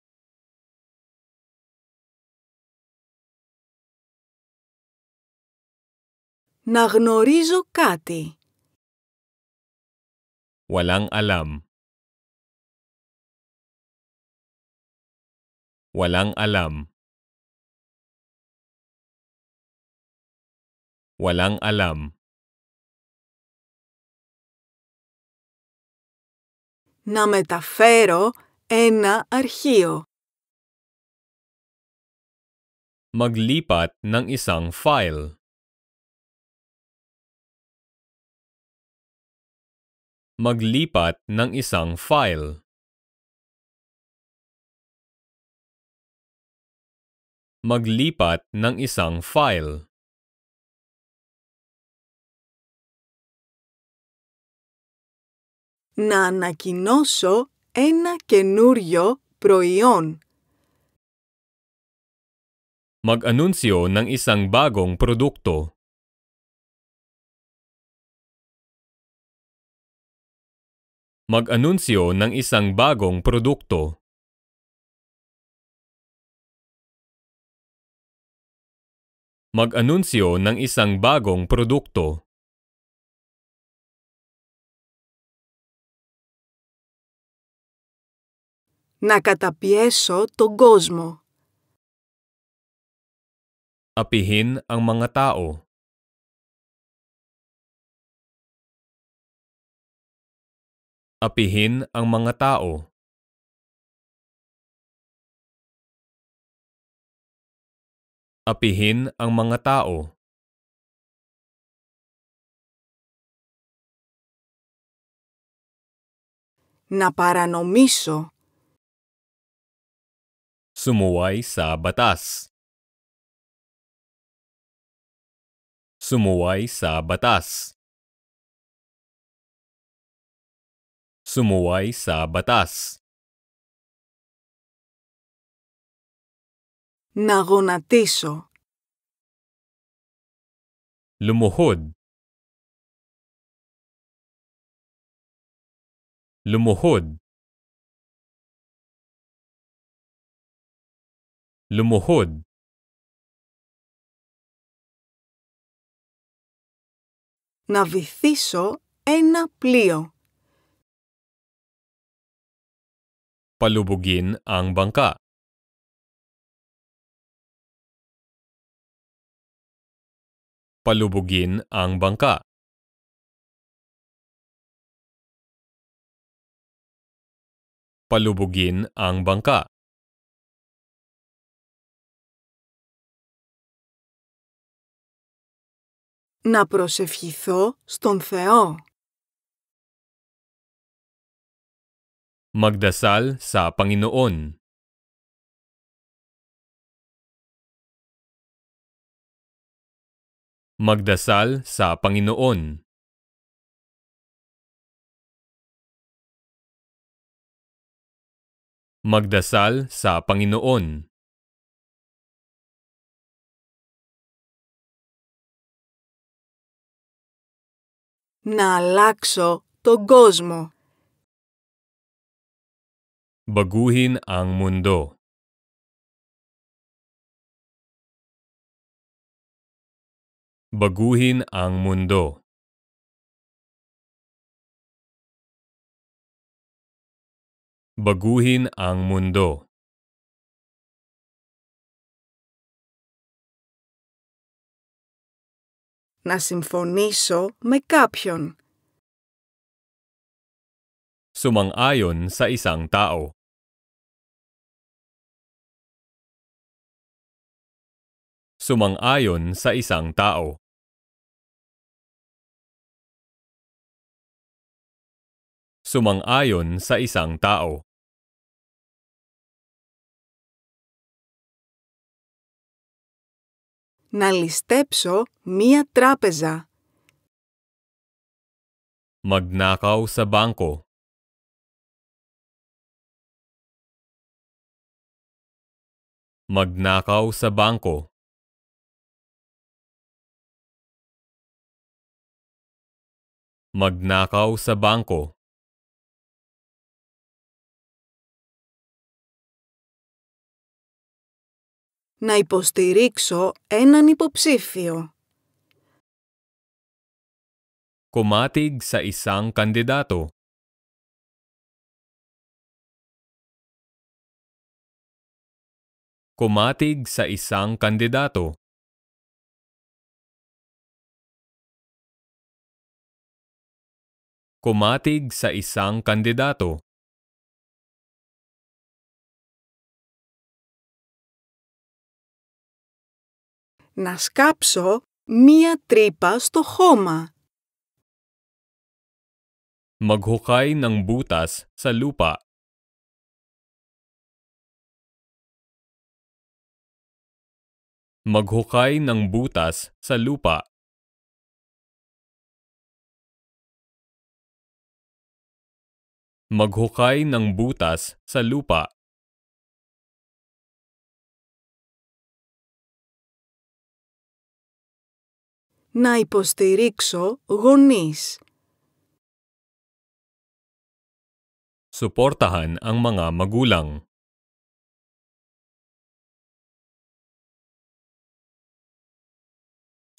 Να γνωρίζω κάτι. Walang alam. Walang alam. Walang alam. Να μεταφέρω ένα αρχείο. Maglipat ng isang file. maglipat ng isang file. Maglipat ng isang file.
να ανακοινώσω ένα καινούριο προϊόν.
Mag-anunsyo ng isang bagong produkto. mag-anunsyo ng isang bagong produkto. Mag-anunsyo ng isang bagong produkto. Να to τον Apihin ang mga tao. Apihin ang mga tao. Apihin ang mga tao. Na paranomiso. Sumuway sa batas. Sumuway sa batas. Σουμουάι σάμπα τάς. Να γονατίσω. Λουμουχούν. Λουμουχούν. Να βυθίσω ένα πλοίο. palubugin ang bangka. Palubugin ang bangka. Palubugin ang bangka. να προσευχηθώ στον Θεό. Magdasal sa Panginoon Magdasal sa Panginoon Magdasal sa Panginoon Να αλλάξω τον κόσμο. Baguhin ang mundo. Baguhin ang mundo. Baguhin ang mundo.
να συμφωνήσω με κάποιον.
Sumang-ayon sa isang tao. sumang-ayon sa isang tao. Sumang-ayon sa isang tao. Να ληστέψω μία τράπεζα. Magnakaw sa bangko. Magnakaw sa bangko. Magnakaw sa bangko
Να υποστηρίξω έναν υποψήφιο.
Kumatig sa isang kandidato. Kumatig sa isang kandidato. Kumatig sa isang kandidato να
σκάψω μία τρύπα στο χώμα.
Maghukay ng butas sa lupa. Maghukay ng butas sa lupa. Maghukay ng butas sa lupa.
Να υποστηρίξω γονείς.
Suportahan ang mga magulang.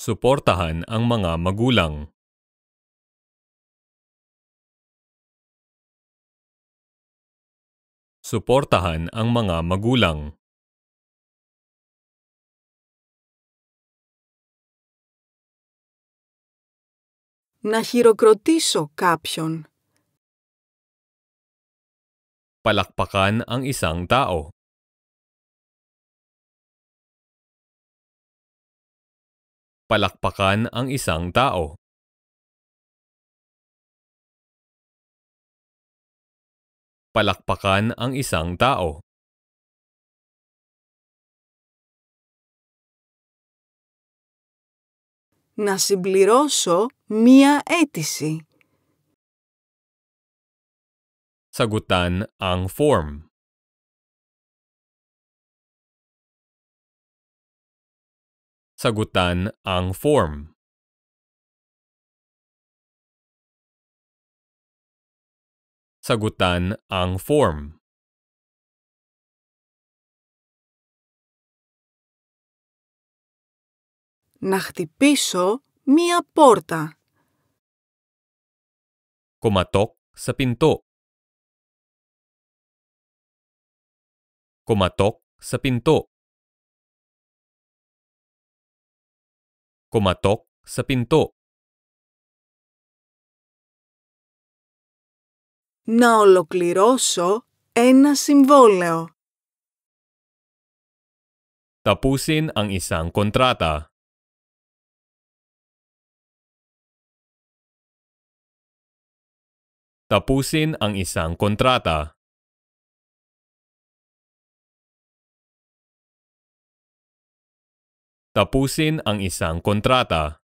Suportahan ang mga magulang. Suportahan ang mga magulang. Να χειροκροτήσω κάποιον. Palakpakan ang isang tao. Palakpakan ang isang tao. palakpakan ang isang tao.
Να συμπληρώσω μία αίτηση.
Sagutan ang form. Sagutan ang form. Sagutan ang form. Να χτυπήσω μία πόρτα. Kumatok sa pinto. Kumatok sa pinto. Kumatok sa pinto.
να ολοκληρώσω ένα συμβόλαιο.
Tapusin ang isang kontrata. Tapusin ang isang kontrata. Tapusin ang isang kontrata.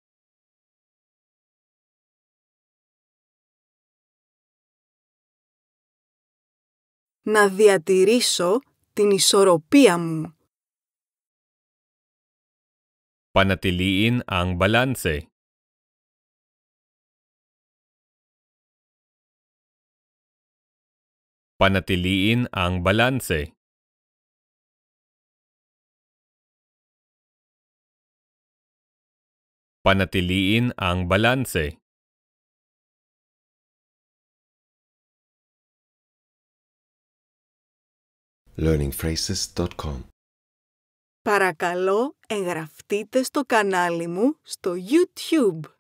να διατηρήσω την ισορροπία μου. Panatiliin ang balanse. Panatiliin ang balanse. Panatiliin ang balanse.
learningphrases.com
Παρακαλώ εγγραφτείτε στο κανάλι μου στο YouTube.